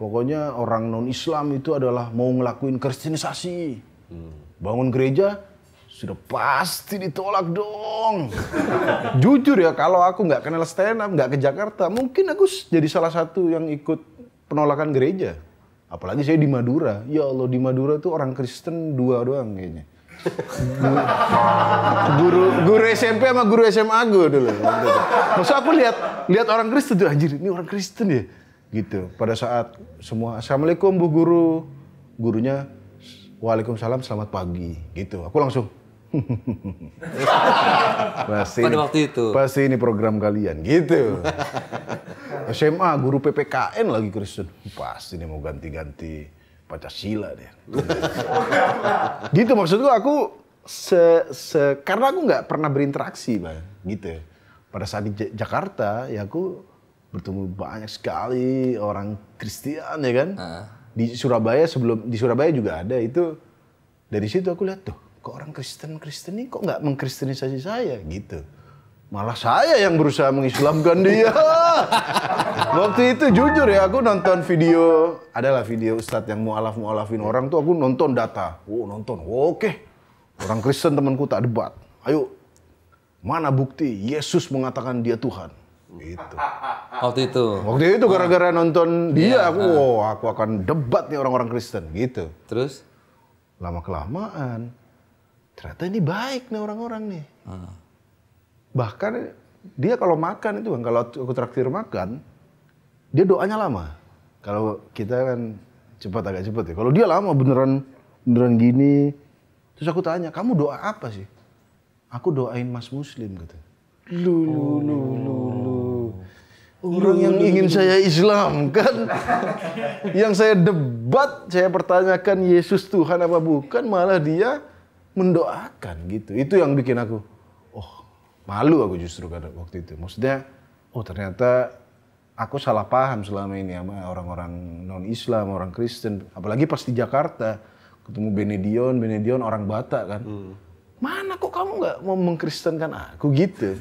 Pokoknya orang non Islam itu adalah mau ngelakuin kristenisasi, hmm. bangun gereja sudah pasti ditolak dong. Jujur ya kalau aku nggak kenal stand up, nggak ke Jakarta, mungkin aku jadi salah satu yang ikut penolakan gereja. Apalagi saya di Madura. Ya Allah di Madura tuh orang Kristen dua doang kayaknya guru guru SMP sama guru SMA gue dulu. Maksud aku lihat lihat orang Kristen tuh anjir ini orang Kristen ya gitu. Pada saat semua assalamualaikum bu guru gurunya waalaikumsalam selamat pagi gitu. Aku langsung pasti pada waktu itu pasti ini program kalian gitu SMA guru PPKN lagi Kristen pasti ini mau ganti-ganti Pancasila deh. gitu maksud gua aku se, se karena aku nggak pernah berinteraksi bang gitu. Pada saat di Jakarta ya aku bertemu banyak sekali orang Kristen ya kan. Uh. Di Surabaya sebelum di Surabaya juga ada itu dari situ aku lihat tuh kok orang Kristen Kristen ini kok nggak mengkristenisasi saya gitu. Malah saya yang berusaha mengislamkan dia. Waktu itu jujur ya, aku nonton video, adalah video Ustadz yang mualaf mualafin orang tuh aku nonton data. Oh nonton, oh, oke. Okay. Orang Kristen temanku tak debat. Ayo, mana bukti Yesus mengatakan dia Tuhan? Itu. Waktu itu. Waktu itu gara-gara nonton dia, ya, aku, uh. oh, aku akan debat nih orang-orang Kristen, gitu. Terus? Lama kelamaan, ternyata ini baik nih orang-orang nih. Uh Bahkan dia kalau makan itu bang, kalau aku traktir makan, dia doanya lama. Kalau kita kan cepat agak cepat ya. Kalau dia lama beneran beneran gini. Terus aku tanya, kamu doa apa sih? Aku doain Mas Muslim gitu. Lu lu oh. lu lu lu. Orang yang ingin saya Islam kan, yang saya debat, saya pertanyakan Yesus Tuhan apa bukan, malah dia mendoakan gitu. Itu yang bikin aku malu aku justru waktu itu. Maksudnya, oh ternyata aku salah paham selama ini sama orang-orang non Islam, orang Kristen, apalagi pas di Jakarta ketemu Benedion, Benedion orang Batak kan. Hmm. Mana kok kamu nggak mau mengkristenkan aku gitu?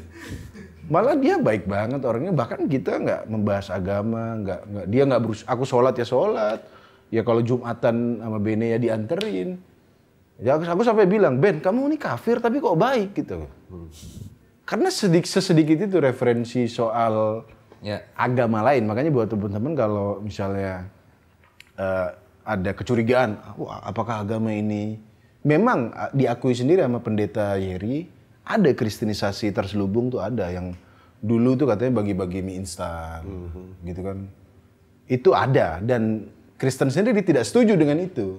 Malah dia baik banget orangnya. Bahkan kita nggak membahas agama, nggak nggak dia nggak berus. Aku sholat ya sholat. Ya kalau Jumatan sama Bene ya dianterin. Ya aku, aku sampai bilang Ben kamu ini kafir tapi kok baik gitu. Hmm karena sedikit sesedikit itu referensi soal ya. agama lain makanya buat teman-teman kalau misalnya uh, ada kecurigaan Wah, apakah agama ini memang eh, diakui sendiri sama pendeta Yeri ada kristenisasi terselubung tuh ada yang dulu tuh katanya bagi-bagi mie instan uh-huh. gitu kan itu ada dan Kristen sendiri tidak setuju dengan itu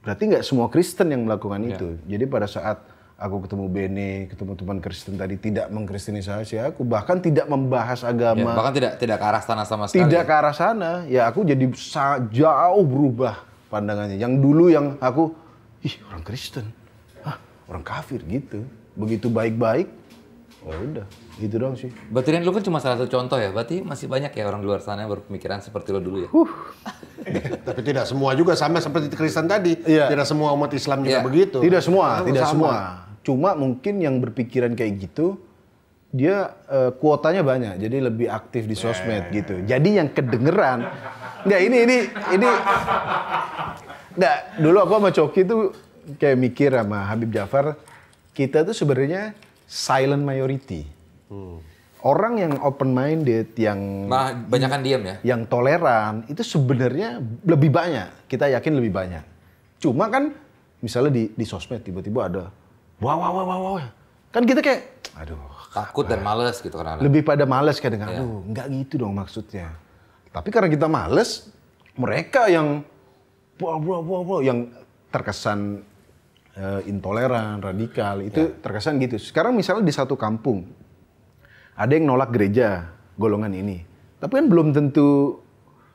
berarti nggak semua Kristen yang melakukan ya. itu jadi pada saat aku ketemu Bene, ketemu teman Kristen tadi tidak mengkristenisasi aku, bahkan tidak membahas agama. Ya, bahkan tidak tidak ke arah sana sama sekali. Tidak ke arah sana. Ya aku jadi jauh berubah pandangannya. Yang dulu yang aku ih orang Kristen. Hah, orang kafir gitu. Begitu baik-baik Oh udah, gitu dong sih. Berarti lu kan cuma salah satu contoh ya, berarti masih banyak ya orang luar sana yang berpemikiran seperti lo dulu ya? Huh. Tapi tidak semua juga, sama seperti Kristen tadi. Yeah. Tidak semua umat Islam juga yeah. begitu. Tidak semua, tidak semua. Cuma mungkin yang berpikiran kayak gitu dia uh, kuotanya banyak, jadi lebih aktif di sosmed yeah. gitu. Jadi yang kedengeran, nggak ini ini ini, nggak dulu aku sama Coki tuh kayak mikir sama Habib Jafar, kita tuh sebenarnya silent majority. Hmm. Orang yang open minded, yang nah, banyakkan diam ya, yang toleran itu sebenarnya lebih banyak. Kita yakin lebih banyak. Cuma kan misalnya di di sosmed tiba-tiba ada Wah wah wah wah wah Kan kita kayak, aduh. Takut dan males gitu kan. Lebih pada males dengan iya. aduh, yeah. nggak gitu dong maksudnya. Tapi karena kita males, mereka yang wah wah wah wah yang terkesan uh, intoleran, radikal, itu yeah. terkesan gitu. Sekarang misalnya di satu kampung, ada yang nolak gereja golongan ini. Tapi kan belum tentu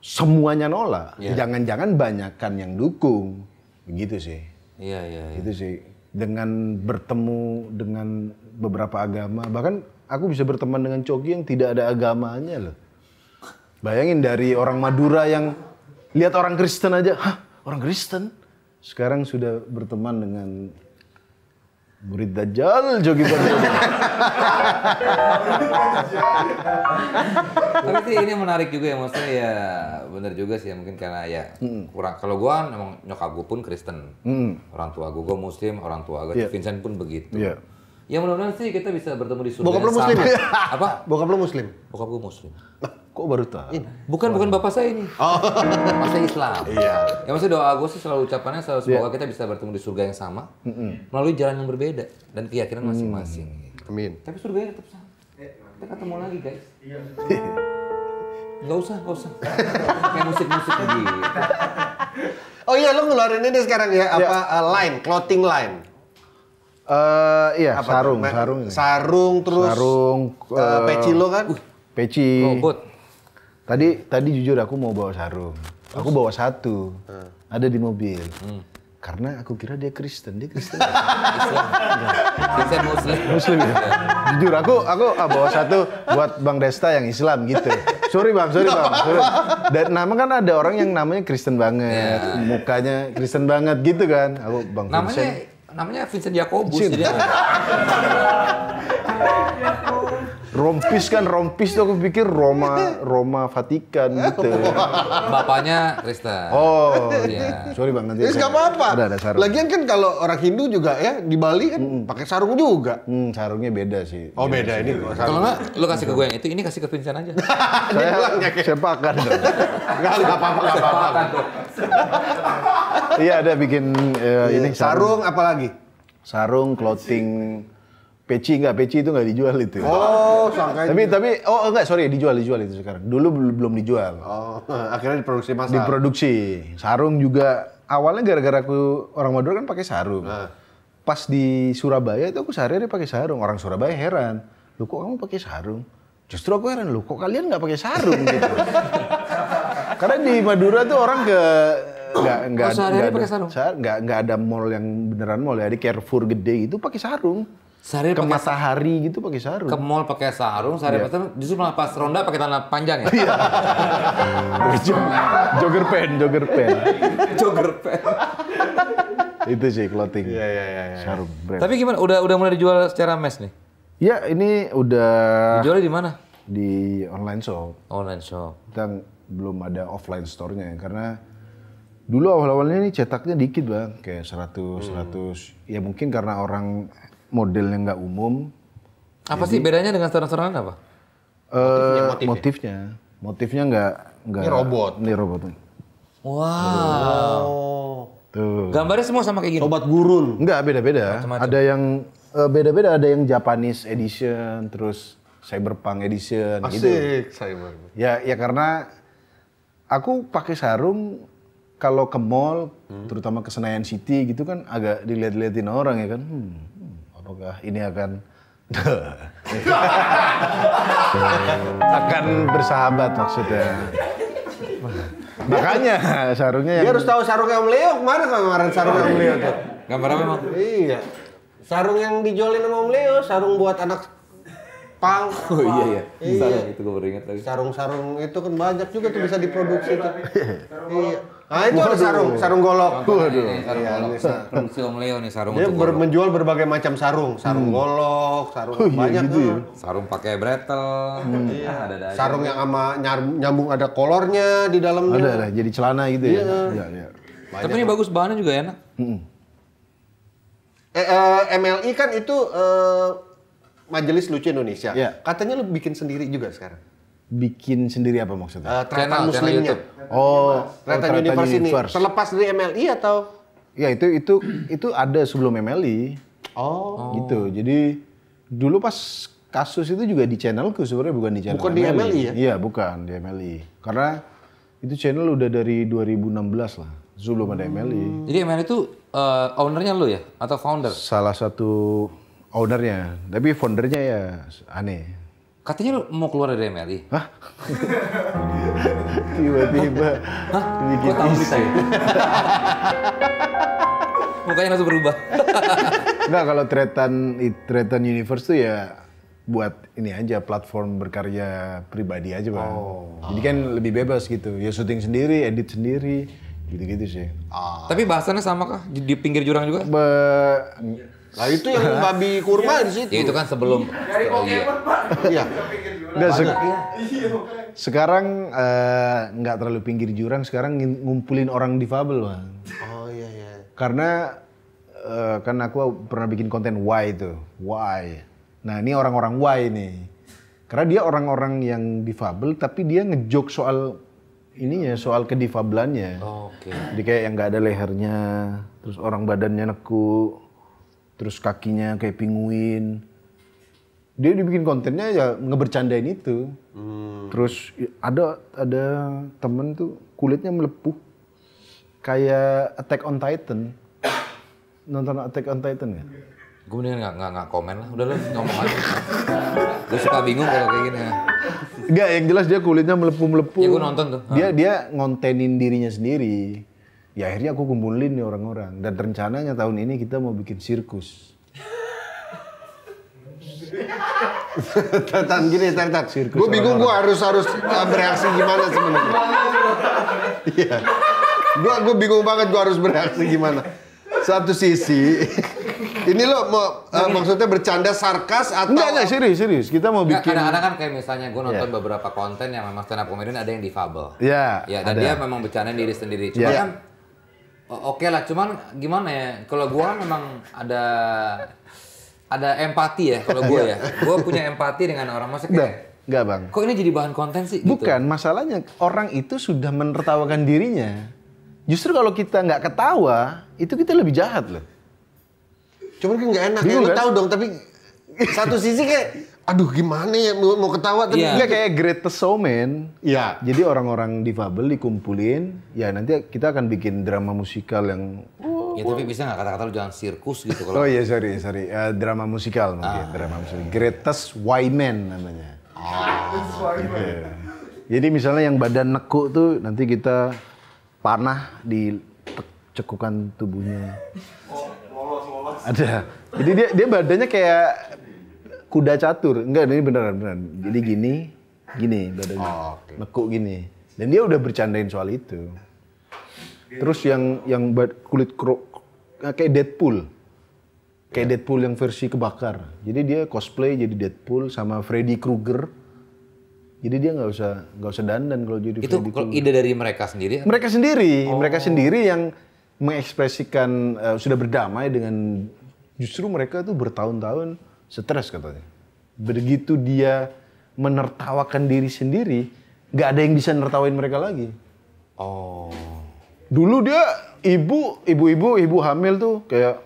semuanya nolak. Iya. Jangan-jangan banyakkan yang dukung. Begitu sih. Iya, yeah, iya. Yeah, yeah. Itu sih dengan bertemu dengan beberapa agama bahkan aku bisa berteman dengan coki yang tidak ada agamanya loh bayangin dari orang Madura yang lihat orang Kristen aja hah orang Kristen sekarang sudah berteman dengan murid Dajjal jogi Tapi sih ini menarik juga ya maksudnya ya bener juga sih ya, mungkin karena ya kurang kalau gua kan emang nyokap gua pun Kristen. Orang tua gua, gua muslim, orang tua gua yeah. Iya. Vincent pun begitu. Yeah. Ya mudah-mudahan sih kita bisa bertemu di surga. Bokap lu muslim? Ya? Apa? Bokap lu muslim? Bokap gua muslim. Kok baru tahu? Ya, Bukan bukan bapak saya ini. Oh. Bapak saya Islam. Iya. Ya maksud doa gue sih selalu ucapannya selalu iya. semoga yeah. kita bisa bertemu di surga yang sama mm -hmm. melalui jalan yang berbeda dan keyakinan mm. masing-masing. Mm. Gitu. Amin. Tapi ya tetap sama. Kita ketemu lagi guys. Iya. Gak usah, gak usah. Kayak musik-musik lagi. Oh iya, lo ngeluarin ini sekarang ya, iya. apa ya. Uh, line, clothing line. Uh, iya, apa sarung, sarung, sarung, sarung terus sarung, uh, peci lo kan? Uh, peci. Robot. Tadi tadi jujur aku mau bawa sarung. Aku bawa satu. Hmm. Ada di mobil. Hmm. Karena aku kira dia Kristen, dia Kristen. Islam. Kristen Muslim. Muslim ya. jujur aku aku ah, bawa satu buat Bang Desta yang Islam gitu. Sorry Bang, sorry Bang. Sorry. Dan nama kan ada orang yang namanya Kristen banget, yeah. mukanya Kristen banget gitu kan. Aku Bang Namanya Vincent. namanya Vincent Yakobus Rompis kan, rompis tuh aku pikir Roma, Roma Vatikan gitu. Bapaknya Kristen. Oh, iya. Sorry bang, nanti. Terus nggak apa-apa. Ada, ada sarung. Lagian kan kalau orang Hindu juga ya di Bali kan hmm. pakai sarung juga. Hmm, sarungnya beda sih. Oh iya, beda, beda ini. Kalau nggak, lo kasih ke gue yang itu, ini kasih ke Vincent aja. Saya bilangnya kayak. Sepakan dong. Nggak, nggak apa-apa, nggak apa-apa. Iya ada bikin uh, ini sarung. Iya, sarung apalagi? Sarung, clothing, peci enggak, peci itu enggak dijual itu. Oh, sangka Tapi tapi oh enggak, sorry, dijual dijual itu sekarang. Dulu belum dijual. Oh, akhirnya diproduksi masal. Diproduksi. Sarung juga awalnya gara-gara aku orang Madura kan pakai sarung. Nah. Pas di Surabaya itu aku sehari-hari pakai sarung. Orang Surabaya heran, "Lu kok kamu pakai sarung?" Justru aku heran, "Lu kok kalian nggak pakai sarung?" gitu. Karena di Madura tuh orang ke nggak nggak oh, nggak ada, nggak ada mall yang beneran mall ya di Carrefour gede itu pakai sarung. Sehari ke pake, gitu pakai sarung. Ke mall pakai sarung, sehari yeah. pakai justru malah pas ronda pakai tanah panjang ya. Iya. jogger pen, jogger pen. jogger pen. Itu sih clothing. Iya, iya, iya. iya. Sarung brand. Tapi gimana? Udah udah mulai dijual secara mass nih? Ya, ini udah Dijual di mana? Di online shop. Online shop. Dan belum ada offline store-nya karena dulu awal-awalnya ini cetaknya dikit bang kayak 100 hmm. ya mungkin karena orang modelnya nggak umum. Apa jadi, sih bedanya dengan serang-serangan apa? Uh, motifnya, motifnya, motifnya nggak nggak. Ini robot. Ini robot. Wow. wow. Tuh. Gambarnya semua sama kayak gini. Robot gurun. Nggak beda-beda. Ada yang eh, beda-beda, uh, ada yang Japanese edition, terus Cyberpunk edition gitu. Asik, gitu. Cyberpunk. Ya ya karena aku pakai sarung kalau ke mall, hmm. terutama ke Senayan City gitu kan agak dilihat lihatin orang ya kan. Hmm apakah ini akan akan bersahabat maksudnya. Makanya sarungnya yang... Dia harus tahu sarungnya Om Leo kemana kemarin sarung Om iya. Leo tuh. Gambar apa memang? Iya. Sarung yang dijualin sama Om Leo, sarung buat anak Jepang. Oh iya iya. iya. itu gue ingat lagi. Sarung-sarung itu kan banyak juga tuh bisa diproduksi itu. iya. iya. iya. Nah itu ada sarung, sarung golok. Waduh. Sarung iya, golok. Produksi Om Leo nih sarung Dia ber- menjual berbagai macam sarung, sarung hmm. golok, sarung oh, iya, banyak gitu tuh. Ya. Sarung pakai bretel. Hmm. Iya. Ada -ada sarung yang sama nyambung ada kolornya di dalamnya. Ada ada jadi celana gitu iya. ya. Iya iya. Tapi ini bagus bahannya juga enak. Hmm. Eh, eh, MLI kan itu eh, Majelis Lucu Indonesia. Yeah. Katanya lu bikin sendiri juga sekarang. Bikin sendiri apa maksudnya? Uh, channel, muslimnya. Channel oh, oh Trata universe, ini. Universe. Terlepas dari MLI atau? Ya itu itu itu ada sebelum MLI. Oh. Gitu. Jadi dulu pas kasus itu juga di channelku sebenarnya bukan di channel bukan MLI. di MLI ya? Iya, bukan di MLI. Karena itu channel udah dari 2016 lah, sebelum hmm. ada MLI. Jadi MLI itu uh, ownernya lu ya atau founder? Salah satu ownernya tapi foundernya ya aneh katanya lu mau keluar dari MLI hah tiba-tiba hah bikin tahu berita ya mukanya langsung berubah Enggak kalau Tretan Tretan Universe tuh ya buat ini aja platform berkarya pribadi aja bang. Oh. Jadi kan lebih bebas gitu. Ya syuting sendiri, edit sendiri, gitu-gitu sih. Ah. Tapi bahasannya sama kah? Di pinggir jurang juga? Be Nah itu yang babi kurma iya. di situ. Ya, itu kan sebelum. Dari oh, iya. Pokemon Iya. se ya. Iya, sekarang eh, nggak uh, terlalu pinggir jurang. Sekarang ngumpulin orang difabel bang. Oh iya iya. Karena uh, kan aku pernah bikin konten why itu why. Nah ini orang-orang why nih. Karena dia orang-orang yang difabel tapi dia ngejok soal ininya soal kedifabelannya. Oh, Oke. Okay. Jadi kayak yang nggak ada lehernya, terus orang badannya nekuk terus kakinya kayak pinguin dia dibikin kontennya ya ngebercandain itu hmm. terus ada ada temen tuh kulitnya melepuh kayak Attack on Titan nonton Attack on Titan ya gue mendingan nggak nggak nggak komen lah udah lah ngomong aja gue suka bingung kalau kayak gini ya Enggak, yang jelas dia kulitnya melepuh melepuh ya gue nonton tuh dia ah. dia ngontenin dirinya sendiri ya akhirnya aku kumpulin nih orang-orang dan rencananya tahun ini kita mau bikin sirkus Tentang gini, tentang sirkus. Gue bingung, gue harus harus eh, bereaksi gimana sebenarnya. Iya, gue gue bingung banget, gue harus bereaksi gimana. Satu sisi, ini lo mau uh, maksudnya bercanda sarkas atau enggak enggak serius serius kita mau bikin kadang-kadang kan kayak misalnya gue nonton yeah. beberapa konten yang memang stand up comedian ada yang difabel iya yeah, ya dan ada. dia memang bercanda diri sendiri cuma yeah. kan oke okay lah cuman gimana ya kalau gua kan memang ada ada empati ya kalau gua iya. ya Gua punya empati dengan orang masuk kayak, Enggak bang. Kok ini jadi bahan konten sih? Gitu? Bukan, gitu? masalahnya orang itu sudah menertawakan dirinya. Justru kalau kita nggak ketawa, itu kita lebih jahat loh. Cuman kan nggak enak, ya, Bingung, ya, kan? tahu dong. Tapi satu sisi kayak aduh gimana ya mau, mau ketawa tapi yeah. Enggak kayak greatest showman. Iya. Yeah. Jadi orang-orang difabel dikumpulin, ya nanti kita akan bikin drama musikal yang oh, Ya tapi bisa nggak kata-kata lu jangan sirkus gitu kalau Oh iya yeah, sorry sorry, uh, drama musikal mungkin, ah, drama musikal. Greatest man namanya. Ah, gitu. Jadi misalnya yang badan nekuk tuh nanti kita panah di cekukan tubuhnya. Oh, lolos, lolos. Ada. Jadi dia dia badannya kayak kuda catur. Enggak, ini beneran beneran. Jadi gini, gini badannya. Oh, okay. Nekuk gini. Dan dia udah bercandain soal itu. Terus yang yang kulit kro, eh, kayak Deadpool. Kayak yeah. Deadpool yang versi kebakar. Jadi dia cosplay jadi Deadpool sama Freddy Krueger. Jadi dia nggak usah nggak usah dandan kalau jadi itu Freddy Krueger. ide dari mereka sendiri. Mereka sendiri, oh. mereka sendiri yang mengekspresikan uh, sudah berdamai dengan justru mereka tuh bertahun-tahun Stres katanya. Begitu dia menertawakan diri sendiri, nggak ada yang bisa nertawain mereka lagi. Oh. Dulu dia ibu, ibu-ibu, ibu hamil tuh kayak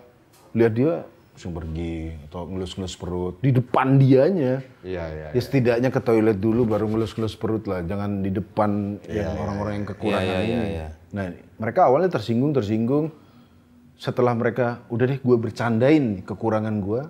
lihat dia langsung pergi atau ngelus-ngelus perut di depan dianya. Iya, iya. Ya, iya. setidaknya ke toilet dulu baru ngelus-ngelus perut lah, jangan di depan ya, yang iya, iya. orang-orang yang kekurangan ya, ya, ini. Ya, ya. Nah, mereka awalnya tersinggung-tersinggung setelah mereka udah deh gue bercandain kekurangan gue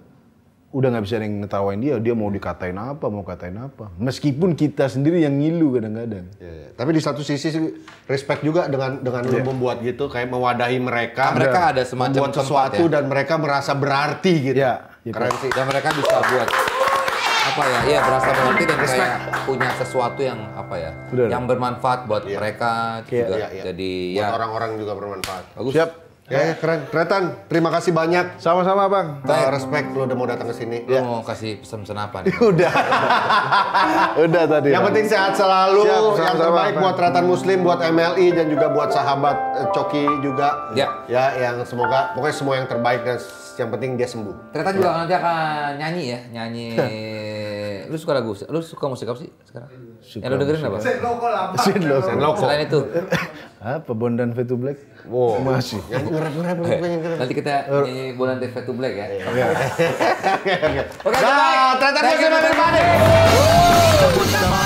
udah nggak bisa ada yang ngetawain dia dia mau dikatain apa mau katain apa meskipun kita sendiri yang ngilu kadang-kadang ya, ya. tapi di satu sisi sih respect juga dengan dengan ya. membuat gitu kayak mewadahi mereka nah, mereka ada semacam membuat sesuatu ya? dan mereka merasa berarti gitu ya, ya keren sih dan mereka bisa buat apa ya iya berasa berarti dan respect. kayak punya sesuatu yang apa ya Udah, yang bermanfaat buat ya. mereka ya. juga gitu. ya, ya. jadi buat ya orang-orang juga bermanfaat bagus siap Ya, ya keren. Tretan, terima kasih banyak. Sama-sama, Bang. Nah, respect lu udah mau datang ke sini. Lu ya. mau kasih pesan-pesan apa nih? udah. udah tadi. Yang penting sehat selalu. Siap, yang terbaik bang. buat Tretan Muslim, buat MLI dan juga buat sahabat eh, Coki juga. Ya. Ya, yang semoga pokoknya semua yang terbaik dan yang penting dia sembuh. Tretan juga nanti akan nyanyi ya, nyanyi lu suka lagu, lu suka musik apa sih sekarang? Suka yang lu dengerin apa? Sen Loko Sen Loko. Selain itu. apa Bondan V2 Black? Wow. Masih. Ngerap-ngerap pengen ngerap. Nanti kita er- nyanyi bulan TV to Black ya. Oke. Iya. Iya. Oke. Nah, ternyata gue sama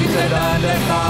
Bisa dan